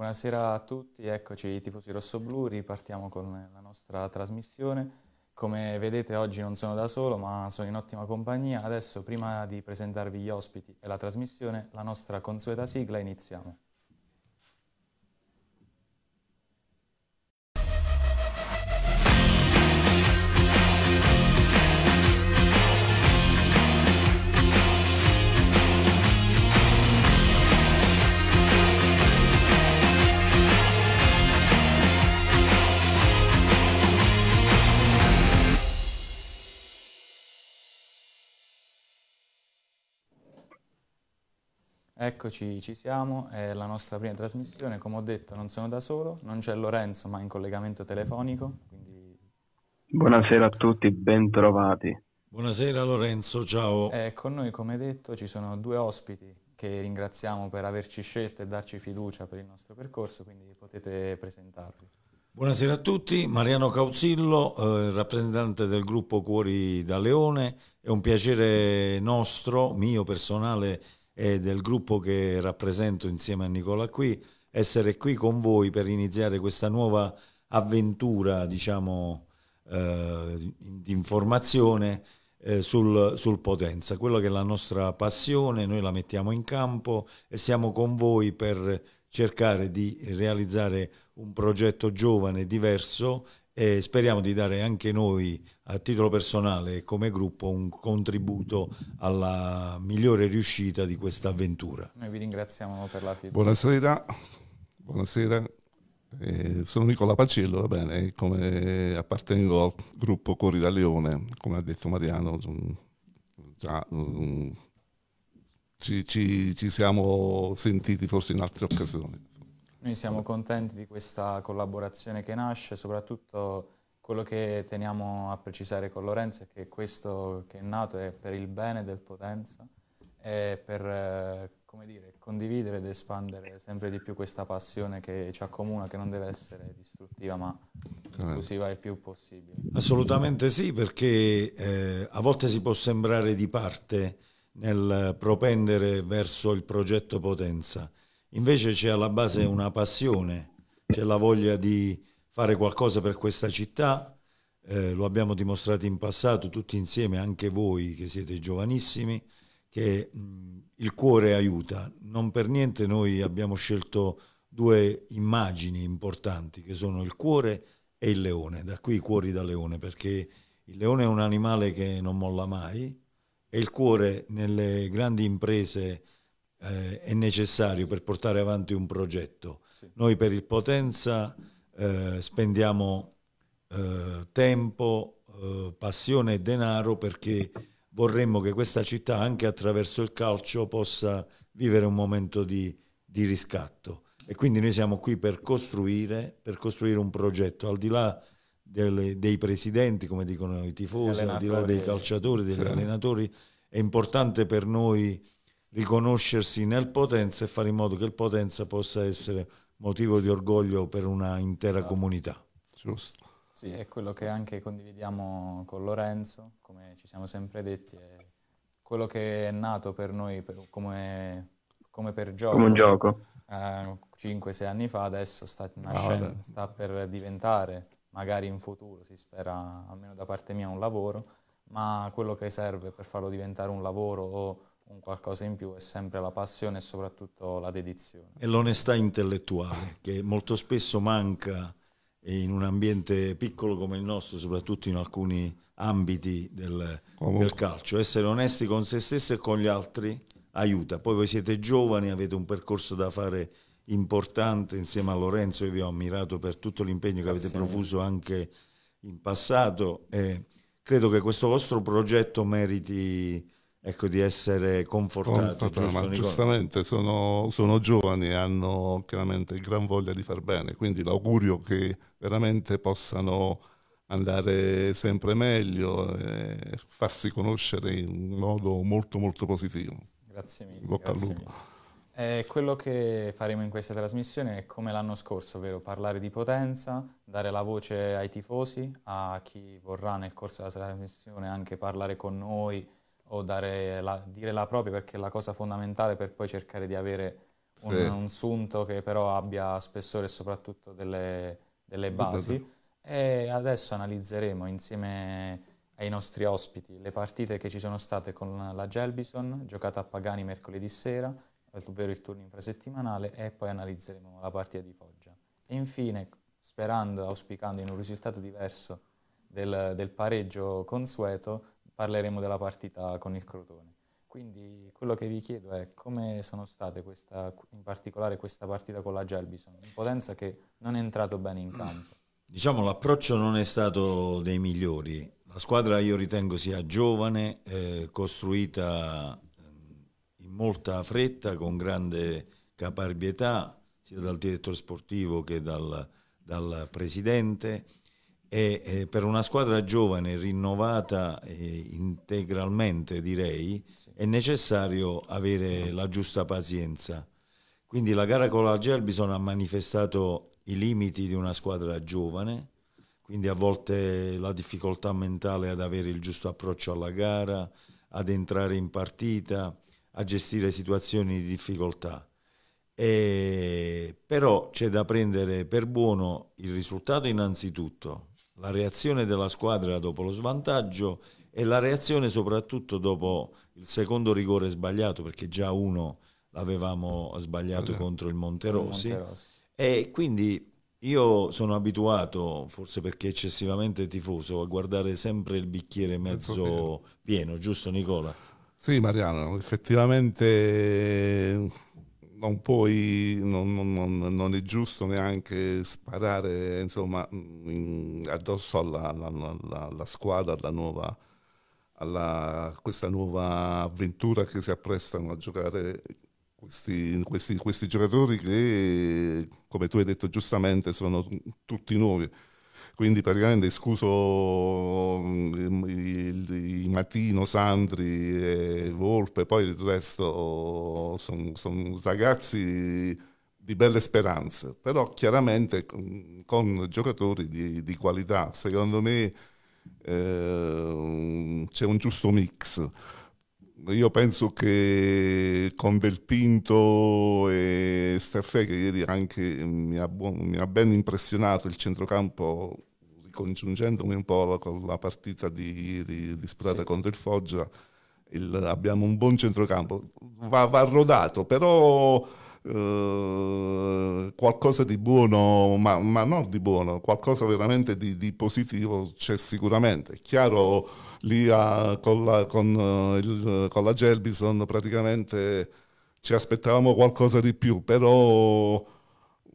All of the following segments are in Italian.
Buonasera a tutti, eccoci i tifosi rossoblu, ripartiamo con la nostra trasmissione. Come vedete oggi non sono da solo ma sono in ottima compagnia. Adesso prima di presentarvi gli ospiti e la trasmissione, la nostra consueta sigla iniziamo. Eccoci, ci siamo, è la nostra prima trasmissione, come ho detto non sono da solo, non c'è Lorenzo ma in collegamento telefonico. Quindi... Buonasera a tutti, bentrovati. Buonasera Lorenzo, ciao. Eh, con noi come detto ci sono due ospiti che ringraziamo per averci scelto e darci fiducia per il nostro percorso, quindi potete presentarvi. Buonasera a tutti, Mariano Cauzillo, eh, rappresentante del gruppo Cuori da Leone, è un piacere nostro, mio personale, e del gruppo che rappresento insieme a Nicola qui, essere qui con voi per iniziare questa nuova avventura, diciamo, eh, di informazione eh, sul, sul, Potenza. Quella che è la nostra passione, noi la mettiamo in campo e siamo con voi per cercare di realizzare un progetto giovane, diverso e speriamo di dare anche noi a titolo personale e come gruppo un contributo alla migliore riuscita di questa avventura. Noi vi ringraziamo per la fiducia. Buonasera, buonasera. Eh, sono Nicola Pacello, va bene, come appartengo al gruppo Corri da Leone, come ha detto Mariano, già, um, ci, ci, ci siamo sentiti forse in altre occasioni. Noi siamo contenti di questa collaborazione che nasce, soprattutto quello che teniamo a precisare con Lorenzo è che questo che è nato è per il bene del Potenza e per eh, dire, condividere ed espandere sempre di più questa passione che ci accomuna, che non deve essere distruttiva ma eh. inclusiva il più possibile. Assolutamente sì, perché eh, a volte si può sembrare di parte nel propendere verso il progetto Potenza invece c'è alla base una passione, c'è la voglia di fare qualcosa per questa città, eh, lo abbiamo dimostrato in passato tutti insieme, anche voi che siete giovanissimi, che mh, mm, il cuore aiuta. Non per niente noi abbiamo scelto due immagini importanti che sono il cuore e il leone, da qui i cuori da leone, perché il leone è un animale che non molla mai e il cuore nelle grandi imprese eh, è necessario per portare avanti un progetto. Sì. Noi per il Potenza eh, spendiamo eh, tempo, eh, passione e denaro perché vorremmo che questa città anche attraverso il calcio possa vivere un momento di, di riscatto. E quindi noi siamo qui per costruire, per costruire un progetto, al di là delle, dei presidenti, come dicono i tifosi, al di là dei calciatori, degli sì. allenatori, è importante per noi riconoscersi nel Potenza e fare in modo che il Potenza possa essere motivo di orgoglio per una intera comunità. Giusto. Sì, è quello che anche condividiamo con Lorenzo, come ci siamo sempre detti, è quello che è nato per noi per, come, come, per gioco. Come un gioco. Eh, 5-6 anni fa adesso sta, ah, nascendo, ah, sta per diventare, magari in futuro si spera, almeno da parte mia, un lavoro, ma quello che serve per farlo diventare un lavoro o un qualcosa in più è sempre la passione e soprattutto la dedizione. E l'onestà intellettuale che molto spesso manca in un ambiente piccolo come il nostro, soprattutto in alcuni ambiti del, del calcio. Essere onesti con se stessi e con gli altri aiuta. Poi voi siete giovani, avete un percorso da fare importante insieme a Lorenzo, io vi ho ammirato per tutto l'impegno che avete profuso anche in passato e credo che questo vostro progetto meriti ecco, di essere confortati. Confortato, ma giustamente sono, sono giovani e hanno chiaramente gran voglia di far bene, quindi l'augurio che veramente possano andare sempre meglio e farsi conoscere in modo molto molto positivo. Grazie mille. Bocca grazie al lupo. Eh, quello che faremo in questa trasmissione è come l'anno scorso, ovvero parlare di potenza, dare la voce ai tifosi, a chi vorrà nel corso della trasmissione anche parlare con noi, o la, dire la propria perché è la cosa fondamentale per poi cercare di avere un, sì. un sunto che però abbia spessore e soprattutto delle, delle basi. E adesso analizzeremo insieme ai nostri ospiti le partite che ci sono state con la Gelbison, giocata a Pagani mercoledì sera, ovvero il turno infrasettimanale, e poi analizzeremo la partita di Foggia. E infine, sperando, auspicando in un risultato diverso del, del pareggio consueto, parleremo della partita con il Crotone. Quindi quello che vi chiedo è come sono state questa, in particolare questa partita con la Gelbison, in potenza che non è entrato bene in campo. Diciamo l'approccio non è stato dei migliori. La squadra io ritengo sia giovane, eh, costruita eh, in molta fretta, con grande caparbietà, sia dal direttore sportivo che dal, dal presidente. E, eh, per una squadra giovane, rinnovata eh, integralmente direi, sì. è necessario avere la giusta pazienza. Quindi la gara con la Gerbison ha manifestato i limiti di una squadra giovane, quindi a volte la difficoltà mentale ad avere il giusto approccio alla gara, ad entrare in partita, a gestire situazioni di difficoltà. E, però c'è da prendere per buono il risultato innanzitutto, la reazione della squadra dopo lo svantaggio e la reazione soprattutto dopo il secondo rigore sbagliato, perché già uno l'avevamo sbagliato allora, esatto. contro il Monterosi. Monterosi. E quindi io sono abituato, forse perché eccessivamente tifoso, a guardare sempre il bicchiere mezzo, mezzo pieno. pieno, giusto Nicola? Sì Mariano, effettivamente non puoi, non, non, non, è giusto neanche sparare insomma, in, addosso alla, alla, alla, squadra, alla nuova, alla, questa nuova avventura che si apprestano a giocare questi, questi, questi giocatori che, come tu hai detto giustamente, sono tutti nuovi quindi praticamente scuso mm, i, Matino, Sandri e Volpe, poi il resto sono, sono ragazzi di belle speranze, però chiaramente con, mm, con giocatori di, di, qualità. Secondo me eh, c'è un giusto mix. Io penso che con Del Pinto e Steffè, che ieri anche mi ha, mi ha ben impressionato il centrocampo congiungendomi un po' con la partita di ieri di sì. contro il Foggia, il, abbiamo un buon centrocampo, va, va rodato, però eh, qualcosa di buono, ma, ma non di buono, qualcosa veramente di, di positivo c'è sicuramente. È chiaro lì a, eh, con, la, con, eh, il, con la Gelbison praticamente ci aspettavamo qualcosa di più, però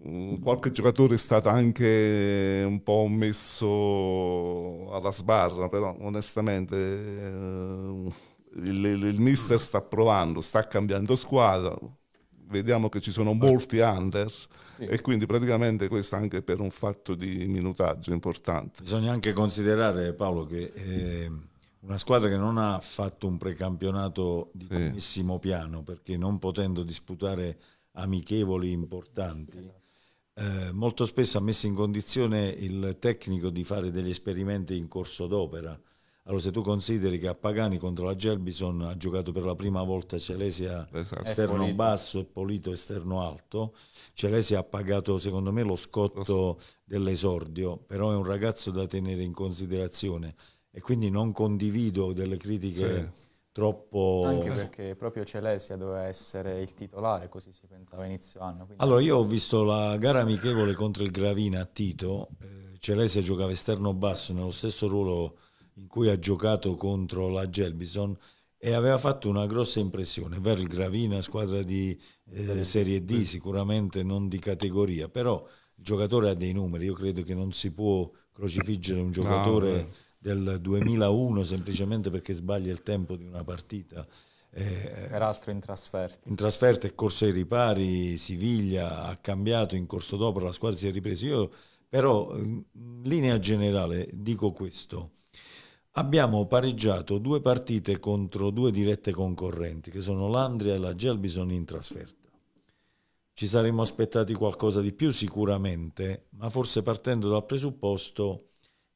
Mm, qualche giocatore è stato anche un po' messo alla sbarra, però onestamente eh, il, il, mister sta provando, sta cambiando squadra, vediamo che ci sono molti under sì. e quindi praticamente questo anche per un fatto di minutaggio importante. Bisogna anche considerare Paolo che... Eh, una squadra che non ha fatto un precampionato di primissimo sì. piano perché non potendo disputare amichevoli importanti esatto eh, molto spesso ha messo in condizione il tecnico di fare degli esperimenti in corso d'opera. Allora, se tu consideri che a Pagani contro la Gelbison ha giocato per la prima volta Celesia esatto. esterno basso e Polito esterno alto, Celesia ha pagato secondo me lo scotto so. dell'esordio, però è un ragazzo da tenere in considerazione e quindi non condivido delle critiche sì troppo... Anche perché proprio Celesia doveva essere il titolare, così si pensava inizio anno. Quindi... Allora io ho visto la gara amichevole contro il Gravina a Tito, eh, Celesia giocava esterno basso nello stesso ruolo in cui ha giocato contro la Gelbison e aveva fatto una grossa impressione, vero il Gravina, squadra di eh, Serie D sicuramente non di categoria, però il giocatore ha dei numeri, io credo che non si può crocifiggere un giocatore... No, del 2001 semplicemente perché sbaglia il tempo di una partita. Eh, Peraltro in trasferta. In trasferta è corso ai ripari, Siviglia ha cambiato in corso dopo, la squadra si è ripresa. Io però in linea generale dico questo. Abbiamo pareggiato due partite contro due dirette concorrenti, che sono l'Andria e la Gelbison in trasferta. Ci saremmo aspettati qualcosa di più sicuramente, ma forse partendo dal presupposto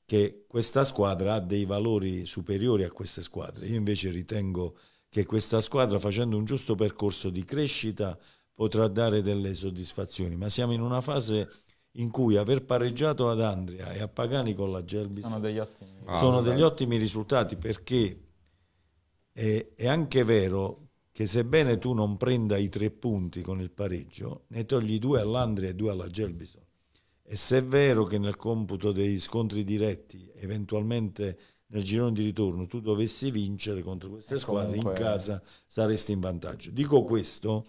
che questa squadra ha dei valori superiori a queste squadre. Io invece ritengo che questa squadra facendo un giusto percorso di crescita potrà dare delle soddisfazioni, ma siamo in una fase in cui aver pareggiato ad Andria e a Pagani con la Gelbi sono degli ottimi, ah, sono degli ottimi risultati perché è, è, anche vero che sebbene tu non prenda i tre punti con il pareggio, ne togli due all'Andria e due alla Gelbison. E se è vero che nel computo dei scontri diretti, eventualmente nel girone di ritorno, tu dovessi vincere contro queste e eh, squadre comunque... in casa, saresti in vantaggio. Dico questo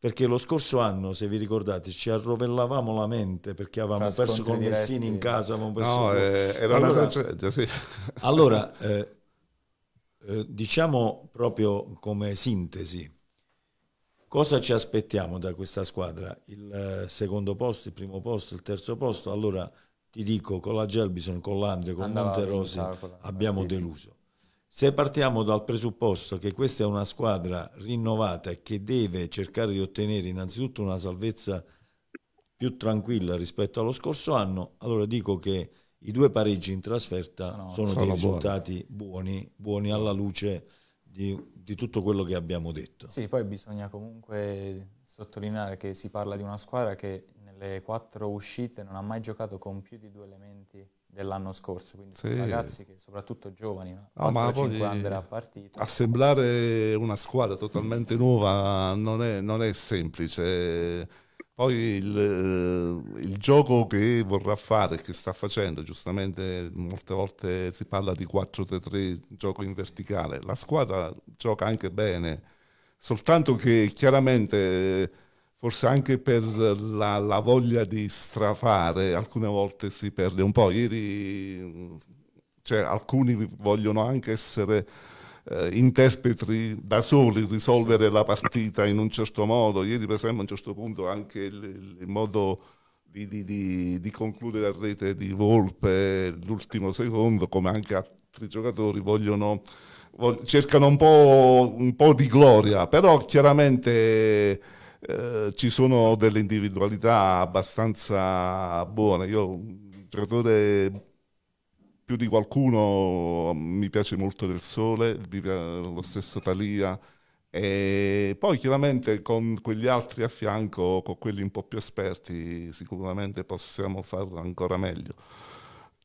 perché lo scorso anno, se vi ricordate, ci arrovellavamo la mente perché avevamo Fra perso con diretti. Messini in casa, avevamo perso... No, eh, era allora, una tragedia, sì. Allora, eh, eh, diciamo proprio come sintesi, Cosa ci aspettiamo da questa squadra? Il eh, secondo posto, il primo posto, il terzo posto? Allora ti dico, con la Gelbison, con l'Andrea, con Andava Monterosi abbiamo partita. deluso. Se partiamo dal presupposto che questa è una squadra rinnovata e che deve cercare di ottenere innanzitutto una salvezza più tranquilla rispetto allo scorso anno, allora dico che i due pareggi in trasferta sono, sono, dei buoni. risultati buoni, buoni alla luce di di tutto quello che abbiamo detto. Sì, poi bisogna comunque sottolineare che si parla di una squadra che nelle quattro uscite non ha mai giocato con più di due elementi dell'anno scorso, quindi sì. ragazzi che soprattutto giovani, no, ah, ma poi a partita. Assemblare una squadra totalmente nuova non è, non è semplice poi il, eh, il, gioco che vorrà fare, che sta facendo, giustamente molte volte si parla di 4-3-3, gioco in verticale, la squadra gioca anche bene, soltanto che chiaramente eh, forse anche per la, la voglia di strafare alcune volte si perde un po'. Ieri cioè, alcuni vogliono anche essere eh, interpreti da soli risolvere la partita in un certo modo. Ieri per esempio a un certo punto anche il, il modo di, di, di, concludere la rete di Volpe l'ultimo secondo, come anche altri giocatori vogliono, vogliono cercano un po', un po' di gloria, però chiaramente... Eh, ci sono delle individualità abbastanza buone. Io, un giocatore più di qualcuno mi piace molto del sole, lo stesso Talia. E poi chiaramente con quegli altri a fianco, con quelli un po' più esperti, sicuramente possiamo farlo ancora meglio.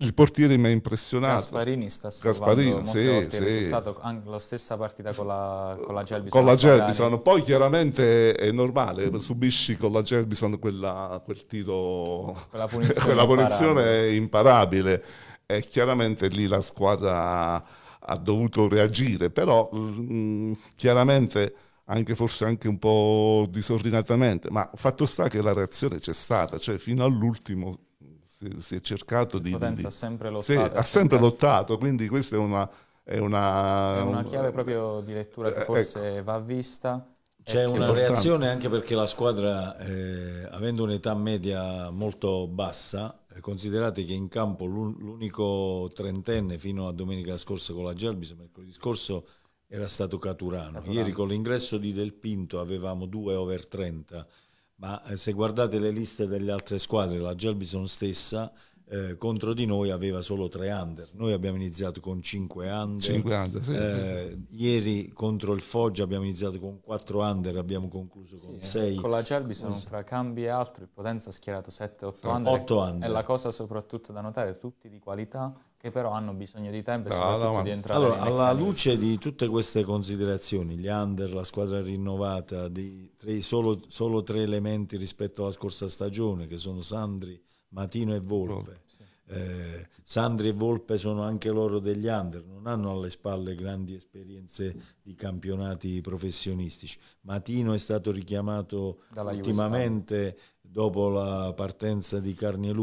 Il portiere mi ha impressionato. Gasparini sta Gasparini, sì, volte sì. risultato anche la stessa partita con la, con la Gelbison. Con la Gelbison. Poi chiaramente è normale, mm. subisci con la Gelbison quella, quel tiro, quella punizione, quella punizione imparabile. è imparabile e chiaramente lì la squadra ha dovuto reagire, però mh, mm, chiaramente anche forse anche un po' disordinatamente, ma fatto sta che la reazione c'è stata, cioè fino all'ultimo si, si è cercato di... Potenza di, ha sempre lottato. Sì, ha sempre, sempre lottato, quindi questa è una... È una, è una chiave proprio di lettura che eh, forse ecco. va vista c'è ecco, una importante. reazione anche perché la squadra, eh, avendo un'età media molto bassa, eh, considerate che in campo l'unico trentenne fino a domenica scorsa con la Gelbis, mercoledì scorso, era stato Caturano. Caturano. Ieri con l'ingresso di Del Pinto avevamo due over 30, ma eh, se guardate le liste delle altre squadre, la Gerbison stessa eh, contro di noi aveva solo tre under. Noi abbiamo iniziato con cinque under. Cinque under sì, eh, sì, sì. Ieri contro il Foggia abbiamo iniziato con quattro under, abbiamo concluso con eh, sei. Con la Cerbi sono tra cambi e altri, Potenza ha schierato 7-8 under. 8 under. È la cosa soprattutto da notare, tutti di qualità che però hanno bisogno di tempo e soprattutto ah, di entrare allora, alla luce di tutte queste considerazioni gli under, la squadra rinnovata tre, solo, solo, tre elementi rispetto alla scorsa stagione che sono Sandri, Matino e Volpe. Sì. Eh, Sandri e Volpe sono anche loro degli under, non hanno alle spalle grandi esperienze di campionati professionistici. Matino è stato richiamato Dalla ultimamente dopo la partenza di Carni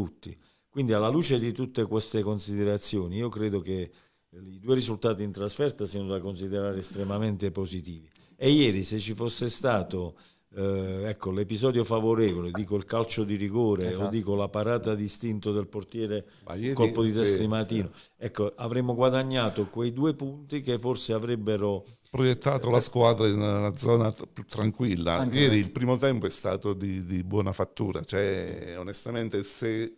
Quindi alla luce di tutte queste considerazioni, io credo che i due risultati in trasferta siano da considerare estremamente positivi. E ieri se ci fosse stato eh, ecco, l'episodio favorevole, dico il calcio di rigore esatto. o dico la parata distinto del portiere, ieri, colpo di testa di Matino, ecco, avremmo guadagnato quei due punti che forse avrebbero proiettato eh, la squadra in una zona più tranquilla. Ieri il primo tempo è stato di, di buona fattura, cioè onestamente se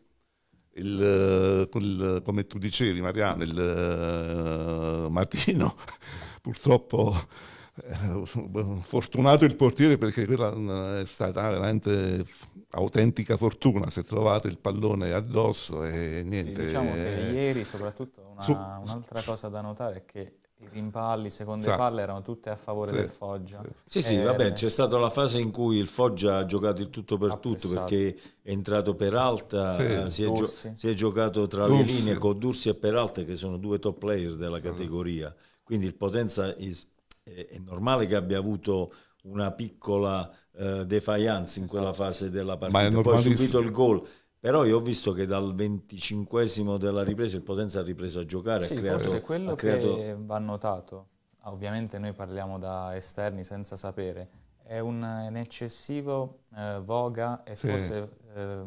il, il, come tu dicevi Mariano, il uh, eh, Martino purtroppo eh, fortunato il portiere perché quella eh, è stata veramente autentica fortuna si è trovato il pallone addosso e niente sì, diciamo che eh, ieri soprattutto una, su, un'altra su, cosa da notare è che i rimpalli, seconde sì. palle erano tutte a favore sì, del Foggia. Sì, sì, eh, vabbè, c'è stata la fase in cui il Foggia ha giocato il tutto per tutto perché è entrato Peralta, sì. si, è gio- si, è giocato tra Dursi. le linee con Dursi e Peralta che sono due top player della categoria. Quindi il Potenza is- è normale che abbia avuto una piccola uh, defiance in quella esatto. fase della partita, poi ha subito il gol. Però io ho visto che dal venticinquesimo della ripresa il Potenza ha ripreso a giocare. Sì, ha creato, forse quello creato... che va notato, ah, ovviamente noi parliamo da esterni senza sapere, è un, un eccessivo eh, voga e sì. forse eh,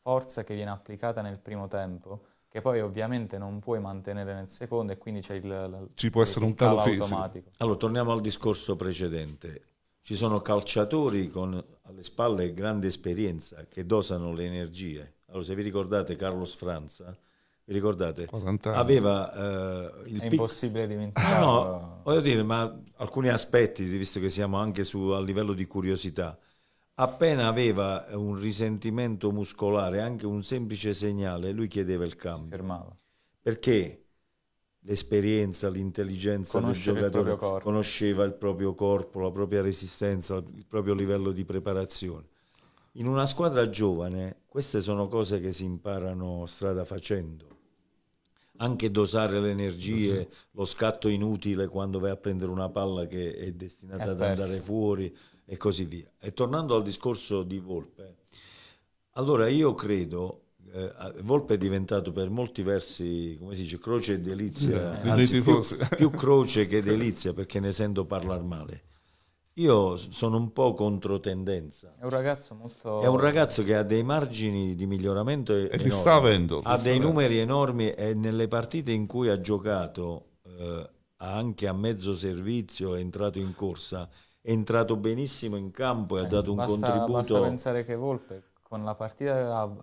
forza che viene applicata nel primo tempo che poi ovviamente non puoi mantenere nel secondo e quindi c'è il, ci può il essere un calo automatico. Allora torniamo al discorso precedente. Ci sono calciatori con alle spalle grande esperienza che dosano le energie. Allora se vi ricordate Carlos Franza, vi ricordate? Aveva eh, il È impossibile dimenticare. No, no, voglio dire, ma alcuni aspetti, visto che siamo anche su, a livello di curiosità, Appena aveva eh, un risentimento muscolare, anche un semplice segnale, lui chiedeva il cambio. Perché l'esperienza, l'intelligenza Conoscere del giocatore il conosceva il proprio corpo, la propria resistenza, il proprio livello di preparazione. In una squadra giovane queste sono cose che si imparano strada facendo. Anche dosare le energie, lo scatto inutile quando vai a prendere una palla che è destinata è ad andare fuori e così via. E tornando al discorso di Volpe, allora io credo eh, Volpe è diventato per molti versi, come si dice, croce e delizia, eh, anzi più, più croce che delizia perché ne sento parlare male. Io sono un po' controtendenza. È un ragazzo molto... È un ragazzo che ha dei margini di miglioramento e enormi, li sta avendo. Ha dei numeri enormi e nelle partite in cui ha giocato eh, anche a mezzo servizio, è entrato in corsa, è entrato benissimo in campo e ha eh, dato basta, un contributo. Basta pensare che Volpe con la partita a,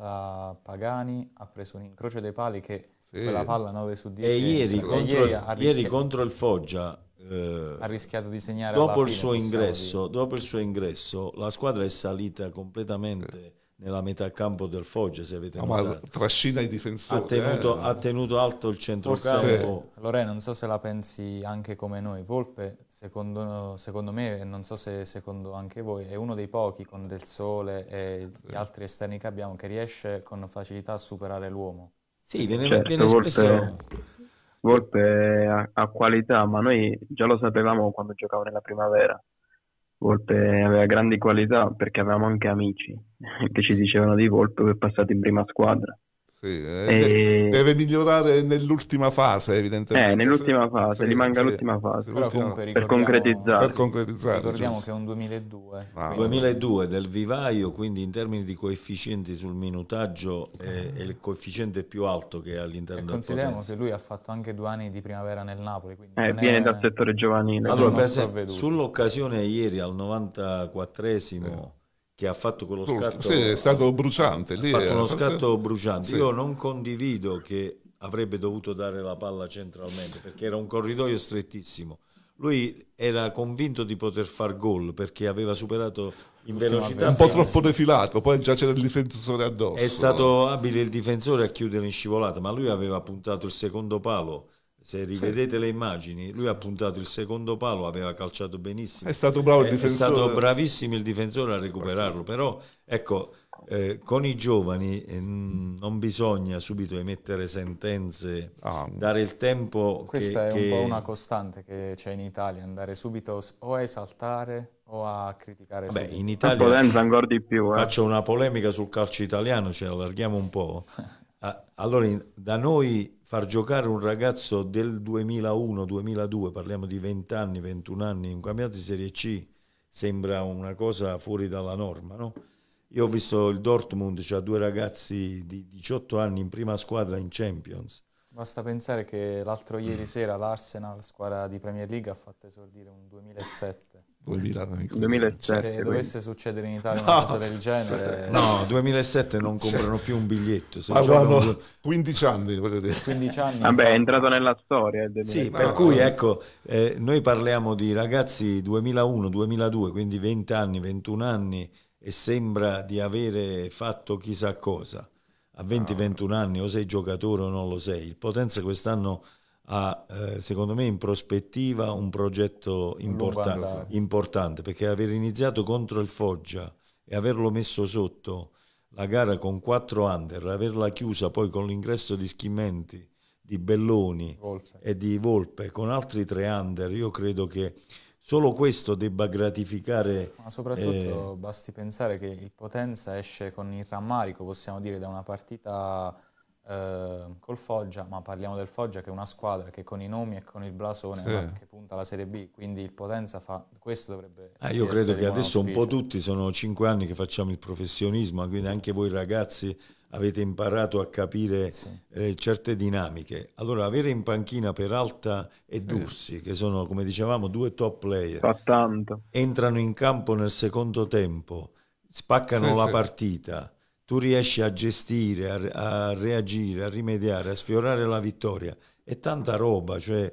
a Pagani ha preso un incrocio dei pali che sì. quella palla 9 su 10. E ieri, cioè, contro, ieri, ieri contro il Foggia eh, ha rischiato di segnare dopo il, fine, ingresso, dopo il, suo ingresso, la squadra è salita completamente. Sì nella metà campo del Foggia, se avete no, ma trascina i difensori. Ha tenuto, eh. ha tenuto alto il centrocampo. Sì. Lore, non so se la pensi anche come noi. Volpe, secondo, secondo me, e non so se secondo anche voi, è uno dei pochi con Del Sole e sì. gli altri esterni che abbiamo che riesce con facilità a superare l'uomo. Sì, viene, certo, viene spesso... Volpe ha, ha qualità, ma noi già lo sapevamo quando giocavo nella primavera Volpe aveva grandi qualità perché avevamo anche amici che ci dicevano di Volpe che è passato in prima squadra sì, eh, e... Deve migliorare nell'ultima fase, evidentemente. Eh, nell'ultima fase, sì, gli sì, l'ultima fase. Comunque, per concretizzare. Per concretizzare ricordiamo giusto. che è un 2002. Ah, 2002 del vivaio, quindi in termini di coefficienti sul minutaggio è, eh. eh, è il coefficiente più alto che è all'interno e del Consideriamo che lui ha fatto anche due anni di primavera nel Napoli. Eh, viene è... dal settore giovanile. Allora, per sull'occasione ieri al 94esimo che ha fatto quello scatto... Sì, è stato bruciante. Lì ha fatto eh, uno scatto bruciante. Sì. Io non condivido che avrebbe dovuto dare la palla centralmente perché era un corridoio strettissimo. Lui era convinto di poter far gol perché aveva superato in velocità. Un po' troppo defilato, poi già c'era il difensore addosso. È stato abile il difensore a chiudere in scivolata, ma lui aveva puntato il secondo palo se rivedete sì. le immagini, lui ha puntato il secondo palo, aveva calciato benissimo. È stato bravo il difensore. È stato bravissimo il difensore a recuperarlo, però ecco, eh, con i giovani eh, non bisogna subito emettere sentenze, ah. dare il tempo. Questa che, è un che... po' una costante che c'è in Italia, andare subito o a esaltare o a criticare. Beh, in Italia più, eh. Faccio una polemica sul calcio italiano, ci cioè, allarghiamo un po'. Allora, da noi far giocare un ragazzo del 2001-2002, parliamo di 20 anni, 21 anni, in un campionato di Serie C sembra una cosa fuori dalla norma, no? Io ho visto il Dortmund, c'ha cioè due ragazzi di 18 anni in prima squadra in Champions. Basta pensare che l'altro ieri sera l'Arsenal, squadra di Premier League, ha fatto esordire un 2007. 2000, 2007 se dovesse succedere in Italia no, una cosa del genere se, no 2007 non comprano cioè, più un biglietto se guardo, un... 15 anni volete 15 anni vabbè è entrato nella storia sì per no, cui ecco eh, noi parliamo di ragazzi 2001 2002 quindi 20 anni 21 anni e sembra di avere fatto chissà cosa a 20 21 ah. anni o sei giocatore o non lo sei il Potenza quest'anno ha eh, secondo me in prospettiva un progetto importan- importante perché aver iniziato contro il Foggia e averlo messo sotto la gara con 4 under, averla chiusa poi con l'ingresso di Schimenti, di Belloni Volpe. e di Volpe con altri 3 under, io credo che solo questo debba gratificare. Ma soprattutto eh... basti pensare che il Potenza esce con il rammarico, possiamo dire, da una partita Ehm, col Foggia, ma parliamo del Foggia che è una squadra che con i nomi e con il blasone sì. che punta alla Serie B, quindi il Potenza fa questo dovrebbe ah, Io credo che adesso auspicio. un po' tutti sono cinque anni che facciamo il professionismo, eh, quindi anche voi ragazzi avete imparato a capire sì. eh, certe dinamiche. Allora avere in panchina Peralta e sì. Dursi, che sono come dicevamo due top player, entrano in campo nel secondo tempo, spaccano la partita tu riesci a gestire, a, a reagire, a rimediare, a sfiorare la vittoria. È tanta roba, cioè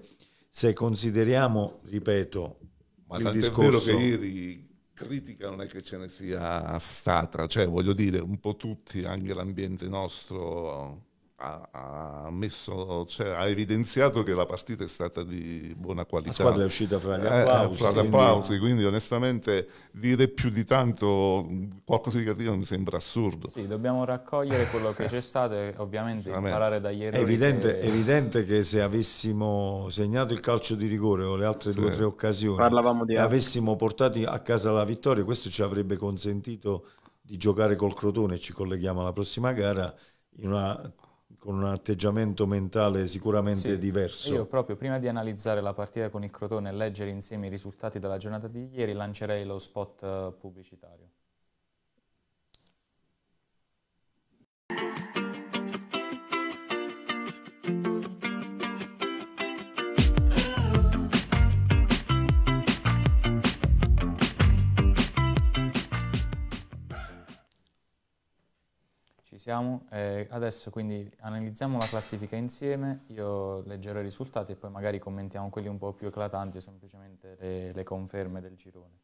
se consideriamo, ripeto, ma il discorso... che ieri critica non è che ce ne sia stata, cioè voglio dire, un po' tutti, anche l'ambiente nostro ha, messo, cioè, ha, evidenziato che la partita è stata di buona qualità. La squadra è uscita fra gli eh, eh, applausi. Eh, fra gli applausi quindi onestamente dire più di tanto qualcosa di cattivo mi sembra assurdo. Sì, dobbiamo raccogliere quello che c'è stato e ovviamente imparare da ieri. È evidente che... evidente che se avessimo segnato il calcio di rigore o le altre sì. due o tre occasioni e avessimo portato a casa la vittoria, questo ci avrebbe consentito di giocare col Crotone, ci colleghiamo alla prossima gara, in una con un atteggiamento mentale sicuramente sì, diverso. Io proprio prima di analizzare la partita con il Crotone e leggere insieme i risultati della giornata di ieri lancerei lo spot eh, pubblicitario. siamo. Eh, adesso quindi analizziamo la classifica insieme, io leggerò i risultati e poi magari commentiamo quelli un po' più eclatanti o semplicemente le, le conferme del girone.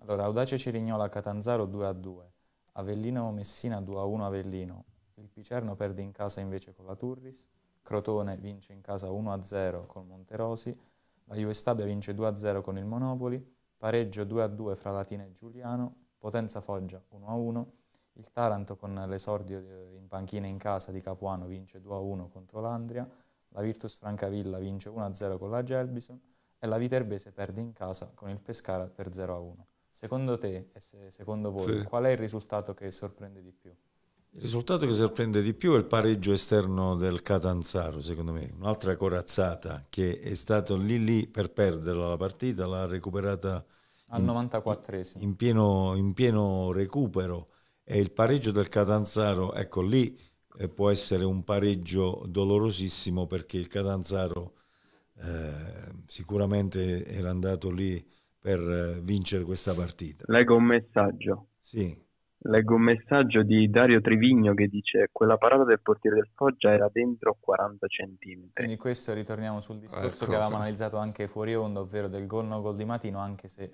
Allora, Audace Cirignola Catanzaro 2 a 2, Avellino Messina 2 a 1 Avellino, il Picerno perde in casa invece con la Turris, Crotone vince in casa 1 a 0 col Monterosi, la Juve Stabia vince 2 a 0 con il Monopoli, pareggio 2 a 2 fra Latina e Giuliano, Potenza Foggia 1 a 1, il Taranto con l'esordio in panchina in casa di Capuano vince 2-1 contro l'Andria, la Virtus Francavilla vince 1-0 con la Gelbison e la Viterbese perde in casa con il Pescara per 0-1. Secondo te e se, secondo voi sì. qual è il risultato che sorprende di più? Il risultato che sorprende di più è il pareggio esterno del Catanzaro, secondo me, un'altra corazzata che è stato lì lì per perderla la partita, l'ha recuperata al 94esimo. In, in, pieno, in pieno recupero e il pareggio del Catanzaro, ecco lì eh, può essere un pareggio dolorosissimo perché il Catanzaro eh, sicuramente era andato lì per eh, vincere questa partita. Leggo un messaggio. Sì. Leggo un messaggio di Dario Trivigno che dice quella parata del portiere del Foggia era dentro 40 centimetri. Quindi questo ritorniamo sul discorso ecco. che avevamo analizzato anche fuori onda, ovvero del gol no gol di Matino, anche se eh,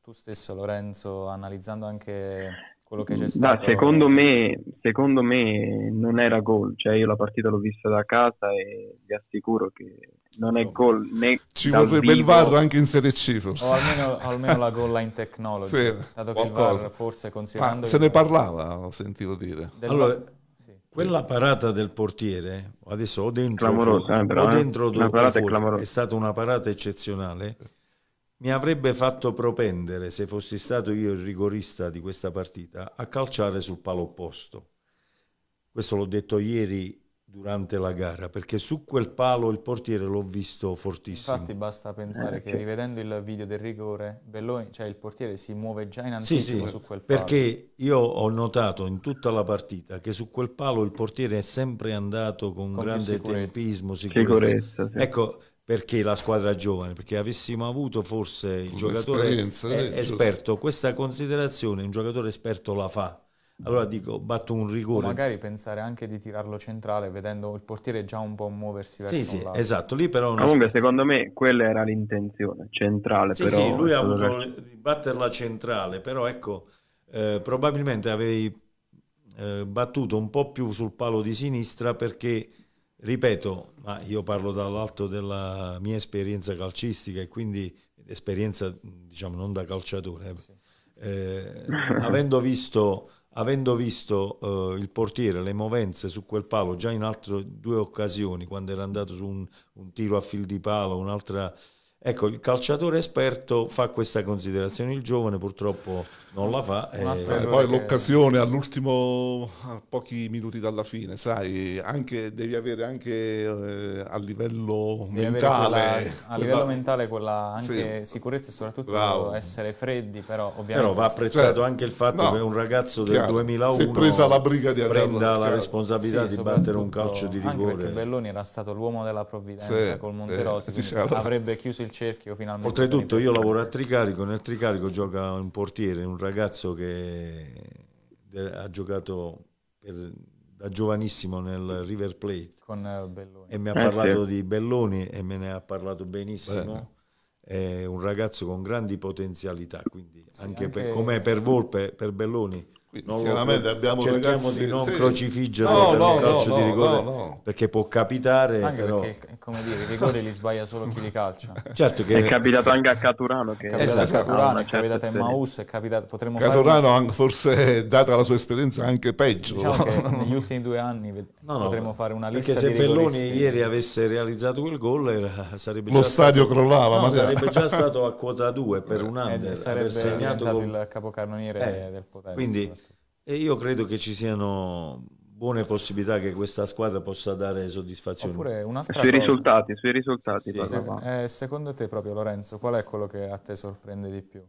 tu stesso Lorenzo, analizzando anche quello che c'è stato. Da, secondo, me, secondo me non era gol, cioè io la partita l'ho vista da casa e vi assicuro che non è gol né Ci vorrebbe il VAR anche in Serie C forse. O almeno, almeno la goal line technology, sì, dato che VAR, forse considerando... se ne parlava, sentivo dire. Del... Allora, sì. quella parata del portiere, adesso o dentro, clamorosa, o, eh, però, o eh. dentro eh? o è, è stata una parata eccezionale. Sì mi avrebbe fatto propendere, se fossi stato io il rigorista di questa partita, a calciare sul palo opposto. Questo l'ho detto ieri durante la gara, perché su quel palo il portiere l'ho visto fortissimo. Infatti basta pensare eh, che rivedendo il video del rigore, Belloni, cioè il portiere si muove già in anticipo sì, su quel palo. Perché io ho notato in tutta la partita che su quel palo il portiere è sempre andato con, con grande sicurezza. tempismo, sicurezza. sicurezza sì. Ecco, perché la squadra giovane? Perché avessimo avuto forse il giocatore eh, esperto, questa considerazione un giocatore esperto la fa. Allora dico, batto un rigore. O magari pensare anche di tirarlo centrale vedendo il portiere già un po' muoversi verso sì, sì, lato. Esatto, lì però... Comunque sp- secondo me quella era l'intenzione, centrale. Sì, però, sì, lui ha avuto che... di batterla centrale, però ecco, eh, probabilmente avevi eh, battuto un po' più sul palo di sinistra perché ripeto, ma io parlo dall'alto della mia esperienza calcistica e quindi esperienza diciamo non da calciatore, eh. sì. eh, avendo visto, avendo visto eh, il portiere, le movenze su quel palo già in altre due occasioni, quando era andato su un, un tiro a fil di palo, un'altra... Ecco, il calciatore esperto fa questa considerazione, il giovane purtroppo non la fa. Eh, poi l'occasione all'ultimo, a pochi minuti dalla fine, sai, anche, devi avere anche eh, a livello devi mentale. Quella, quella, a livello mentale quella anche sì. sicurezza e soprattutto Bravo. essere freddi, però ovviamente... Però va apprezzato cioè, anche il fatto no, che un ragazzo del chiaro, 2001 presa la briga di prenda chiaro. la responsabilità sì, di battere un calcio di rigore. Anche perché Belloni era stato l'uomo della provvidenza sì, col Monterosi, sì, avrebbe chiuso il cerchio finalmente. Oltretutto io lavoro a Tricarico, nel Tricarico gioca un portiere, un ragazzo che ha giocato per, da giovanissimo nel River Plate con eh, e mi ha eh, parlato eh, sì. di Belloni e me ne ha parlato benissimo. Bene. È un ragazzo con grandi potenzialità, quindi sì, anche, anche... come per Volpe, per Belloni quindi, chiaramente abbiamo cerchiamo ragazzi, di non sì. crocifiggerlo no, no, calcio no, di rigore no, perché può capitare anche però... perché eh, come dire i rigori li sbaglia solo chi li calcia certo che... è capitato anche a Caturano che... è capitato esatto. a Caturano è ah, capitato a Maus è capitato potremmo Caturano farlo... forse data la sua esperienza anche peggio diciamo negli ultimi due anni potremmo fare una lista di perché se Belloni ieri avesse realizzato quel gol era... sarebbe lo stadio stato... crollava ma sarebbe già stato a quota 2 per un eh, anno sarebbe segnato il capocannoniere eh, del potere quindi e io credo che ci siano buone possibilità che questa squadra possa dare soddisfazione. Oppure un'altra sui cosa. risultati, sui risultati. Sì, se, eh, eh, secondo te proprio Lorenzo, qual è quello che a te sorprende di più?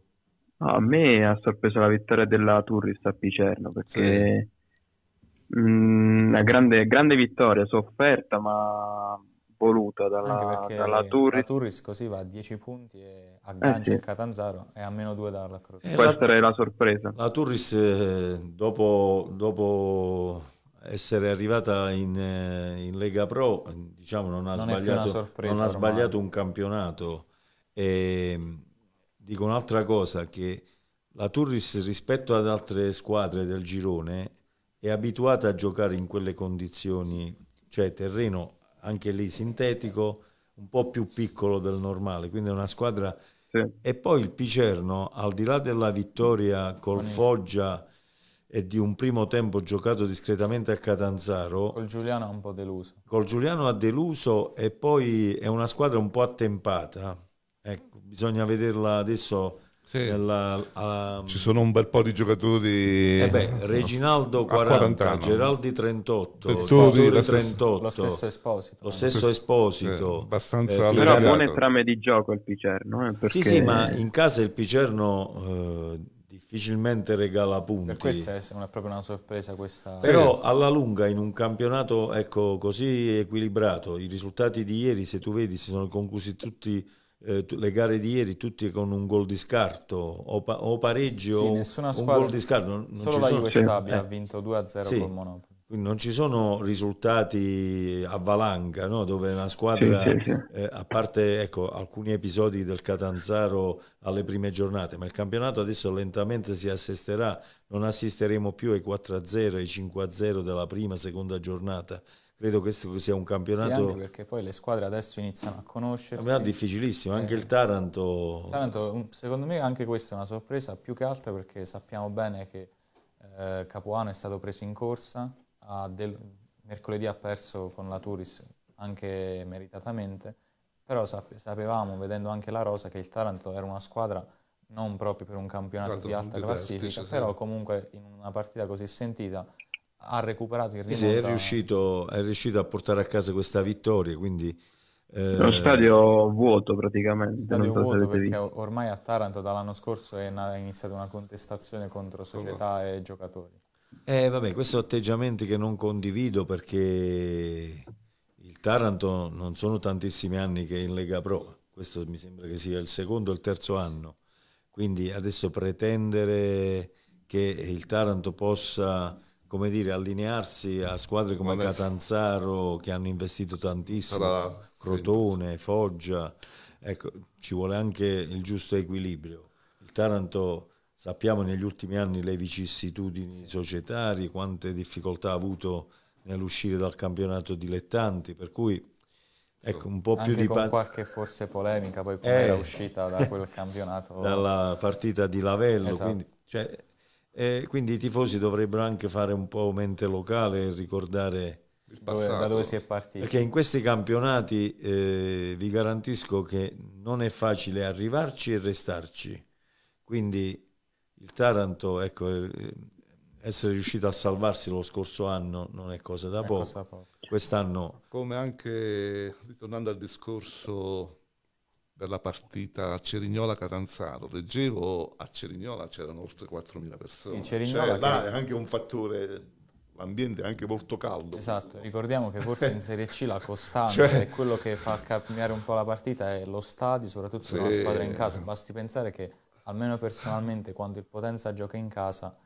A me ha sorpreso la vittoria della Turris a Picerno perché sì. mh, mm, una grande, grande vittoria, sofferta ma voluta dalla, dalla Turris. La Turris così va a 10 punti e aggancia eh sì. il Catanzaro e a meno 2 dalla Croce. Eh, Questa la, è la sorpresa. La Turris eh, dopo, dopo essere arrivata in, eh, in, Lega Pro diciamo, non ha non sbagliato, non ha sbagliato un campionato. E, mm, dico un'altra cosa che la Turris rispetto ad altre squadre del girone è abituata a giocare in quelle condizioni, cioè terreno anche lì sintetico, un po' più piccolo del normale, quindi è una squadra... Sì. E poi il Picerno, al di là della vittoria col Buonissimo. Foggia e di un primo tempo giocato discretamente a Catanzaro... Col Giuliano ha un po' deluso. Col Giuliano ha deluso e poi è una squadra un po' attempata, ecco, bisogna vederla adesso sì. Nella, alla... Ci sono un bel po' di giocatori. Eh beh, Reginaldo 40, 40 Geraldi 38, Vettori, 38 lo stesso Esposito. Lo stesso Esposito. Eh, abbastanza eh, però buone trame di gioco il Picerno. Eh, perché... Sì, sì, ma in casa il Picerno eh, difficilmente regala punti. Per questa è una, proprio una sorpresa questa. Però alla lunga in un campionato ecco, così equilibrato, i risultati di ieri, se tu vedi, si sono conclusi tutti eh, le gare di ieri tutte con un gol di scarto o, pa- o pareggio sì, o un gol di scarto. Non, non solo la Juve Stabia eh. ha vinto 2-0 sì. con Monopoli. Non ci sono risultati a valanga, no? dove una squadra, sì, sì, eh, a parte ecco, alcuni episodi del Catanzaro alle prime giornate, ma il campionato adesso lentamente si assesterà, non assisteremo più ai 4-0, ai 5-0 della prima, seconda giornata. Credo che questo sia un campionato... Sì, perché poi le squadre adesso iniziano a conoscersi. è campionato difficilissimo, anche eh, il Taranto... Taranto, secondo me anche questa è una sorpresa più che altro perché sappiamo bene che eh, Capuano è stato preso in corsa, del... mercoledì ha perso con la Turis anche meritatamente, però sapevamo, vedendo anche la Rosa, che il Taranto era una squadra non proprio per un campionato Tanto certo, di alta classifica, però comunque in una partita così sentita ha recuperato il rimonta... Sì, è riuscito, è riuscito a portare a casa questa vittoria, quindi... Lo eh, stadio vuoto praticamente. Stadio vuoto perché visto. ormai a Taranto dall'anno scorso è iniziata una contestazione contro società oh. e giocatori. Eh vabbè, questi atteggiamenti che non condivido perché il Taranto non sono tantissimi anni che è in Lega Pro, questo mi sembra che sia il secondo o il terzo anno, quindi adesso pretendere che il Taranto possa come dire, allinearsi a squadre come Vanessa. Catanzaro che hanno investito tantissimo, Sarà... Crotone, Foggia, ecco, ci vuole anche il giusto equilibrio. Il Taranto sappiamo negli ultimi anni le vicissitudini sì. societarie, quante difficoltà ha avuto nell'uscire dal campionato dilettanti, per cui ecco un po' Anche più di con qualche forse polemica poi come eh, era uscita da quel campionato dalla partita di Lavello, esatto. quindi cioè, e quindi i tifosi dovrebbero anche fare un po' mente locale e ricordare dove, da dove si è partiti. Perché in questi campionati eh, vi garantisco che non è facile arrivarci e restarci. Quindi il Taranto, ecco, eh, essere riuscito a salvarsi lo scorso anno non è cosa da poco. Quest'anno... Come anche, ritornando al discorso per la partita Cerignola-Catanzaro. Leggevo a Cerignola c'erano oltre 4.000 persone. In Cerignola cioè, là è anche un fattore l'ambiente è anche molto caldo. Esatto, ricordiamo che forse in Serie C la costante cioè... è quello che fa cambiare un po' la partita è lo stadio, soprattutto se sì. una squadra in casa. Basti pensare che almeno personalmente quando il Potenza gioca in casa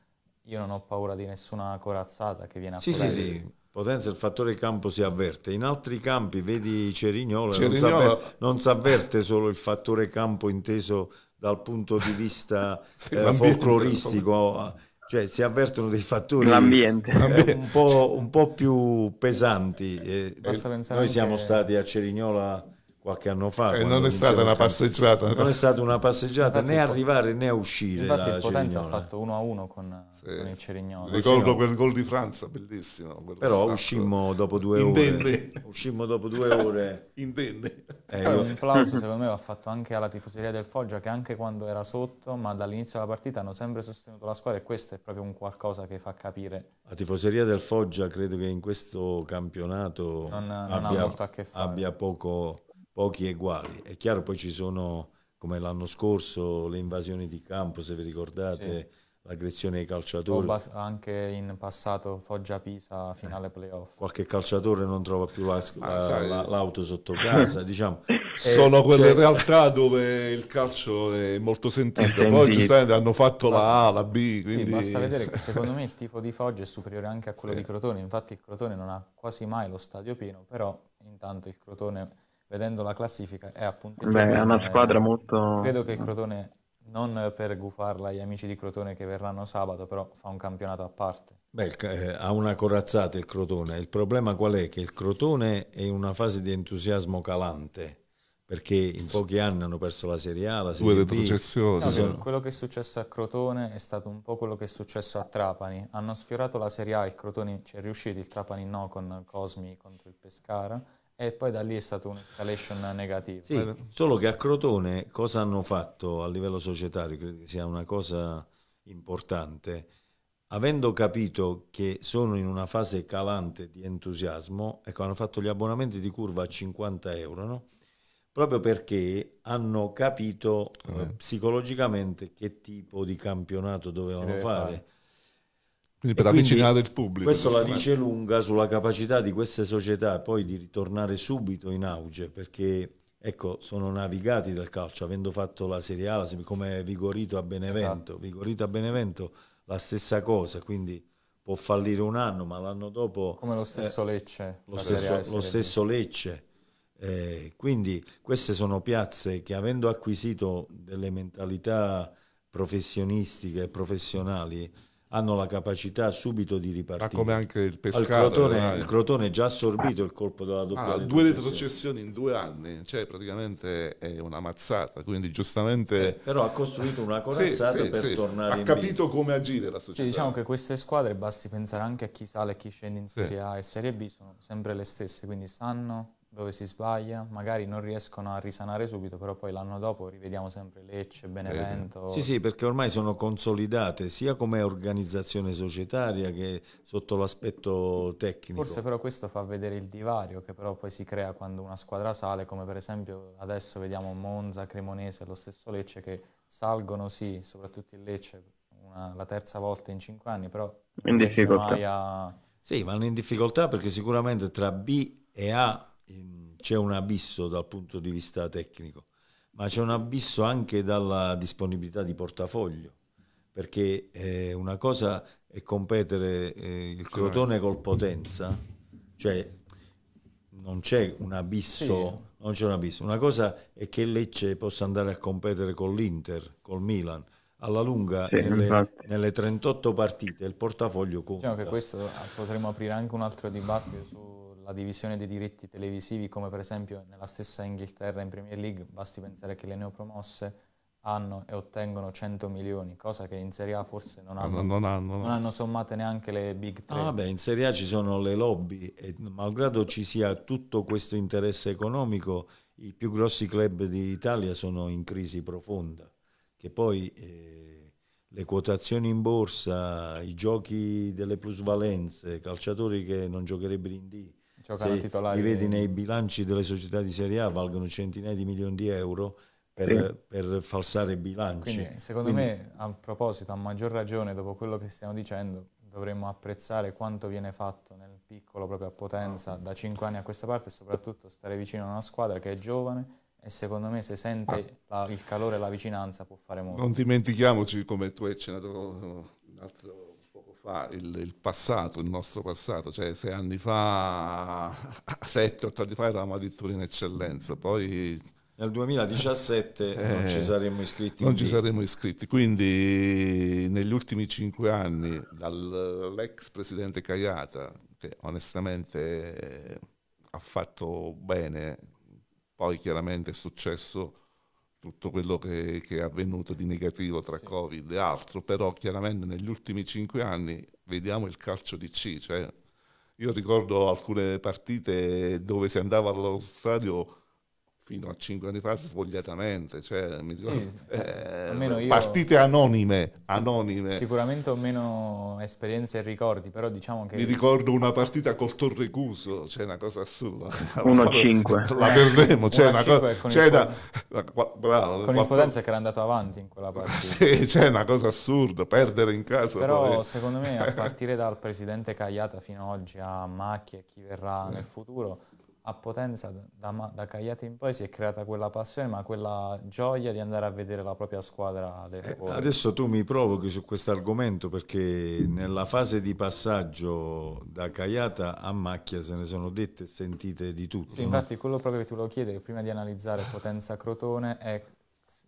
io non ho paura di nessuna corazzata che viene a sì, sì, sì, Potenza il fattore campo si avverte. In altri campi, vedi Cerignola, Cerignola... Non, non si avverte solo il fattore campo inteso dal punto di vista eh, folcloristico, ah, cioè si avvertono dei fattori eh, un, po', un, po', più pesanti. Eh, noi siamo che... stati a Cerignola qualche anno fa. E non è stata una passeggiata. Non è stata una passeggiata infatti, né arrivare né uscire. Infatti il Potenza Cerignone. ha fatto uno a uno con, sì. con, il Cerignone. Ricordo quel gol di Franza, bellissimo. Però stato. uscimmo dopo due Intende. ore. Uscimmo dopo due ore. Intende. Eh, io... Un applauso secondo me va fatto anche alla tifoseria del Foggia che anche quando era sotto, ma dall'inizio della partita hanno sempre sostenuto la squadra e questo è proprio un qualcosa che fa capire. La tifoseria del Foggia credo che in questo campionato non, non abbia, ha molto a che fare. abbia poco pochi eguali. È chiaro, poi ci sono, come l'anno scorso, le invasioni di campo, se vi ricordate, sì. l'aggressione ai calciatori. Bas- anche in passato Foggia-Pisa, eh. finale playoff. Qualche calciatore non trova più la, ah, la, la, eh. l'auto sotto casa, diciamo. Eh, sono quelle cioè... realtà dove il calcio è molto sentito, è poi giustamente hanno fatto basta... la A, la B. Quindi... Sì, basta vedere che secondo me il tifo di Foggia è superiore anche a quello sì. di Crotone, infatti il Crotone non ha quasi mai lo stadio pieno, però intanto il Crotone vedendo la classifica, è appunto... Beh, è una squadra molto... Credo che il Crotone, non per gufarla agli amici di Crotone che verranno sabato, però fa un campionato a parte. Beh, eh, ha una corazzata il Crotone. Il problema qual è? Che il Crotone è in una fase di entusiasmo calante perché in pochi anni hanno perso la Serie A, la Serie Due retrocessioni. No, sono... Quello che è successo a Crotone è stato un po' quello che è successo a Trapani. Hanno sfiorato la Serie A, il Crotone ci è riuscito, il Trapani no con Cosmi contro il Pescara e poi da lì è stata un'escalation negativa. Sì, solo che a Crotone cosa hanno fatto a livello societario? Credo che sia una cosa importante. Avendo capito che sono in una fase calante di entusiasmo, ecco, hanno fatto gli abbonamenti di curva a 50 euro, no? proprio perché hanno capito eh. eh psicologicamente che tipo di campionato dovevano fare. fare quindi per e avvicinare quindi il pubblico. Questo la dice lunga sulla capacità di queste società poi di ritornare subito in auge, perché ecco, sono navigati dal calcio, avendo fatto la Serie A, come Vigorito a Benevento. Esatto. Vigorito a Benevento la stessa cosa, quindi può fallire un anno, ma l'anno dopo... Come lo stesso eh, Lecce. Lo stesso, lo stesso Lecce. Eh, quindi queste sono piazze che avendo acquisito delle mentalità professionistiche e professionali hanno la capacità subito di ripartire. Ma come anche il pescato. Crotone, il Crotone è già assorbito il colpo della doppia ah, Due retrocessioni in due anni, cioè praticamente è una mazzata, quindi giustamente... Eh, però ha costruito una corazzata sì, sì, per sì. tornare ha in Ha capito B. come agire la società. Sì, diciamo che queste squadre, basti pensare anche a chi sale e chi scende in Serie A e Serie B, sono sempre le stesse, quindi sanno dove si sbaglia, magari non riescono a risanare subito, però poi l'anno dopo rivediamo sempre Lecce, eh, Benevento. Eh, sì, sì, perché ormai sono consolidate sia come organizzazione societaria che sotto l'aspetto tecnico. Forse però questo fa vedere il divario che però poi si crea quando una squadra sale, come per esempio adesso vediamo Monza, Cremonese, lo stesso Lecce che salgono sì, soprattutto il Lecce, una, la terza volta in cinque anni, però in difficoltà. A... Sì, vanno in difficoltà perché sicuramente tra B e A c'è un abisso dal punto di vista tecnico, ma c'è un abisso anche dalla disponibilità di portafoglio, perché eh, una cosa è competere eh, il Crotone col Potenza, cioè non c'è un abisso, sì. non c'è un abisso. Una cosa è che Lecce possa andare a competere con l'Inter, col Milan, alla lunga sì, nelle, nelle, 38 partite il portafoglio conta. Diciamo che questo potremmo aprire anche un altro dibattito su la divisione dei diritti televisivi, come per esempio nella stessa Inghilterra in Premier League, basti pensare che le neopromosse hanno e ottengono 100 milioni, cosa che in Serie A forse non hanno, no, non hanno, non hanno sommate neanche le Big Three. Ah, beh, in Serie A ci sono le lobby e malgrado ci sia tutto questo interesse economico, i più grossi club d'Italia sono in crisi profonda, che poi eh, le quotazioni in borsa, i giochi delle plusvalenze, calciatori che non giocherebbero in D, giocano sì, titolari. Li vedi nei bilanci delle società di Serie A, valgono centinaia di milioni di euro per, sì. per falsare bilanci. Quindi, secondo Quindi, me, a proposito, a maggior ragione, dopo quello che stiamo dicendo, dovremmo apprezzare quanto viene fatto nel piccolo, proprio a potenza, da cinque anni a questa parte e soprattutto stare vicino a una squadra che è giovane e secondo me se sente ah. la, il calore e la vicinanza può fare molto. Non dimentichiamoci, come tu hai accennato un altro il, il, passato, il nostro passato, cioè sei anni fa, sette, otto anni fa eravamo addirittura in eccellenza, poi... Nel 2017 eh, non ci saremmo iscritti. Non ci saremmo iscritti, quindi negli ultimi cinque anni dall'ex presidente Caiata, che onestamente ha fatto bene, poi chiaramente è successo tutto quello che, che, è avvenuto di negativo tra sì. Covid e altro, però chiaramente negli ultimi cinque anni vediamo il calcio di C. Cioè, io ricordo alcune partite dove si andava allo stadio fino a cinque anni fa sfogliatamente, cioè, sì, sì. Eh, partite anonime, sì, anonime, Sicuramente ho meno esperienze e ricordi, però diciamo che... Mi ricordo una partita col Torrecuso, c'è cioè una cosa assurda. 1-5. La perdremo, eh, c'è una cosa... C'è da... Bravo, con l'impotenza che era andato avanti in quella partita. c'è una cosa assurda, perdere in casa... Però poi... secondo me a partire dal presidente Cagliata fino ad oggi a Macchia e chi verrà nel futuro a Potenza da, da Cagliati in poi si è creata quella passione ma quella gioia di andare a vedere la propria squadra del eh, adesso tu mi provochi su questo argomento perché nella fase di passaggio da Cagliata a Macchia se ne sono dette e sentite di tutto sì, no? infatti quello proprio che tu lo chiede prima di analizzare Potenza Crotone è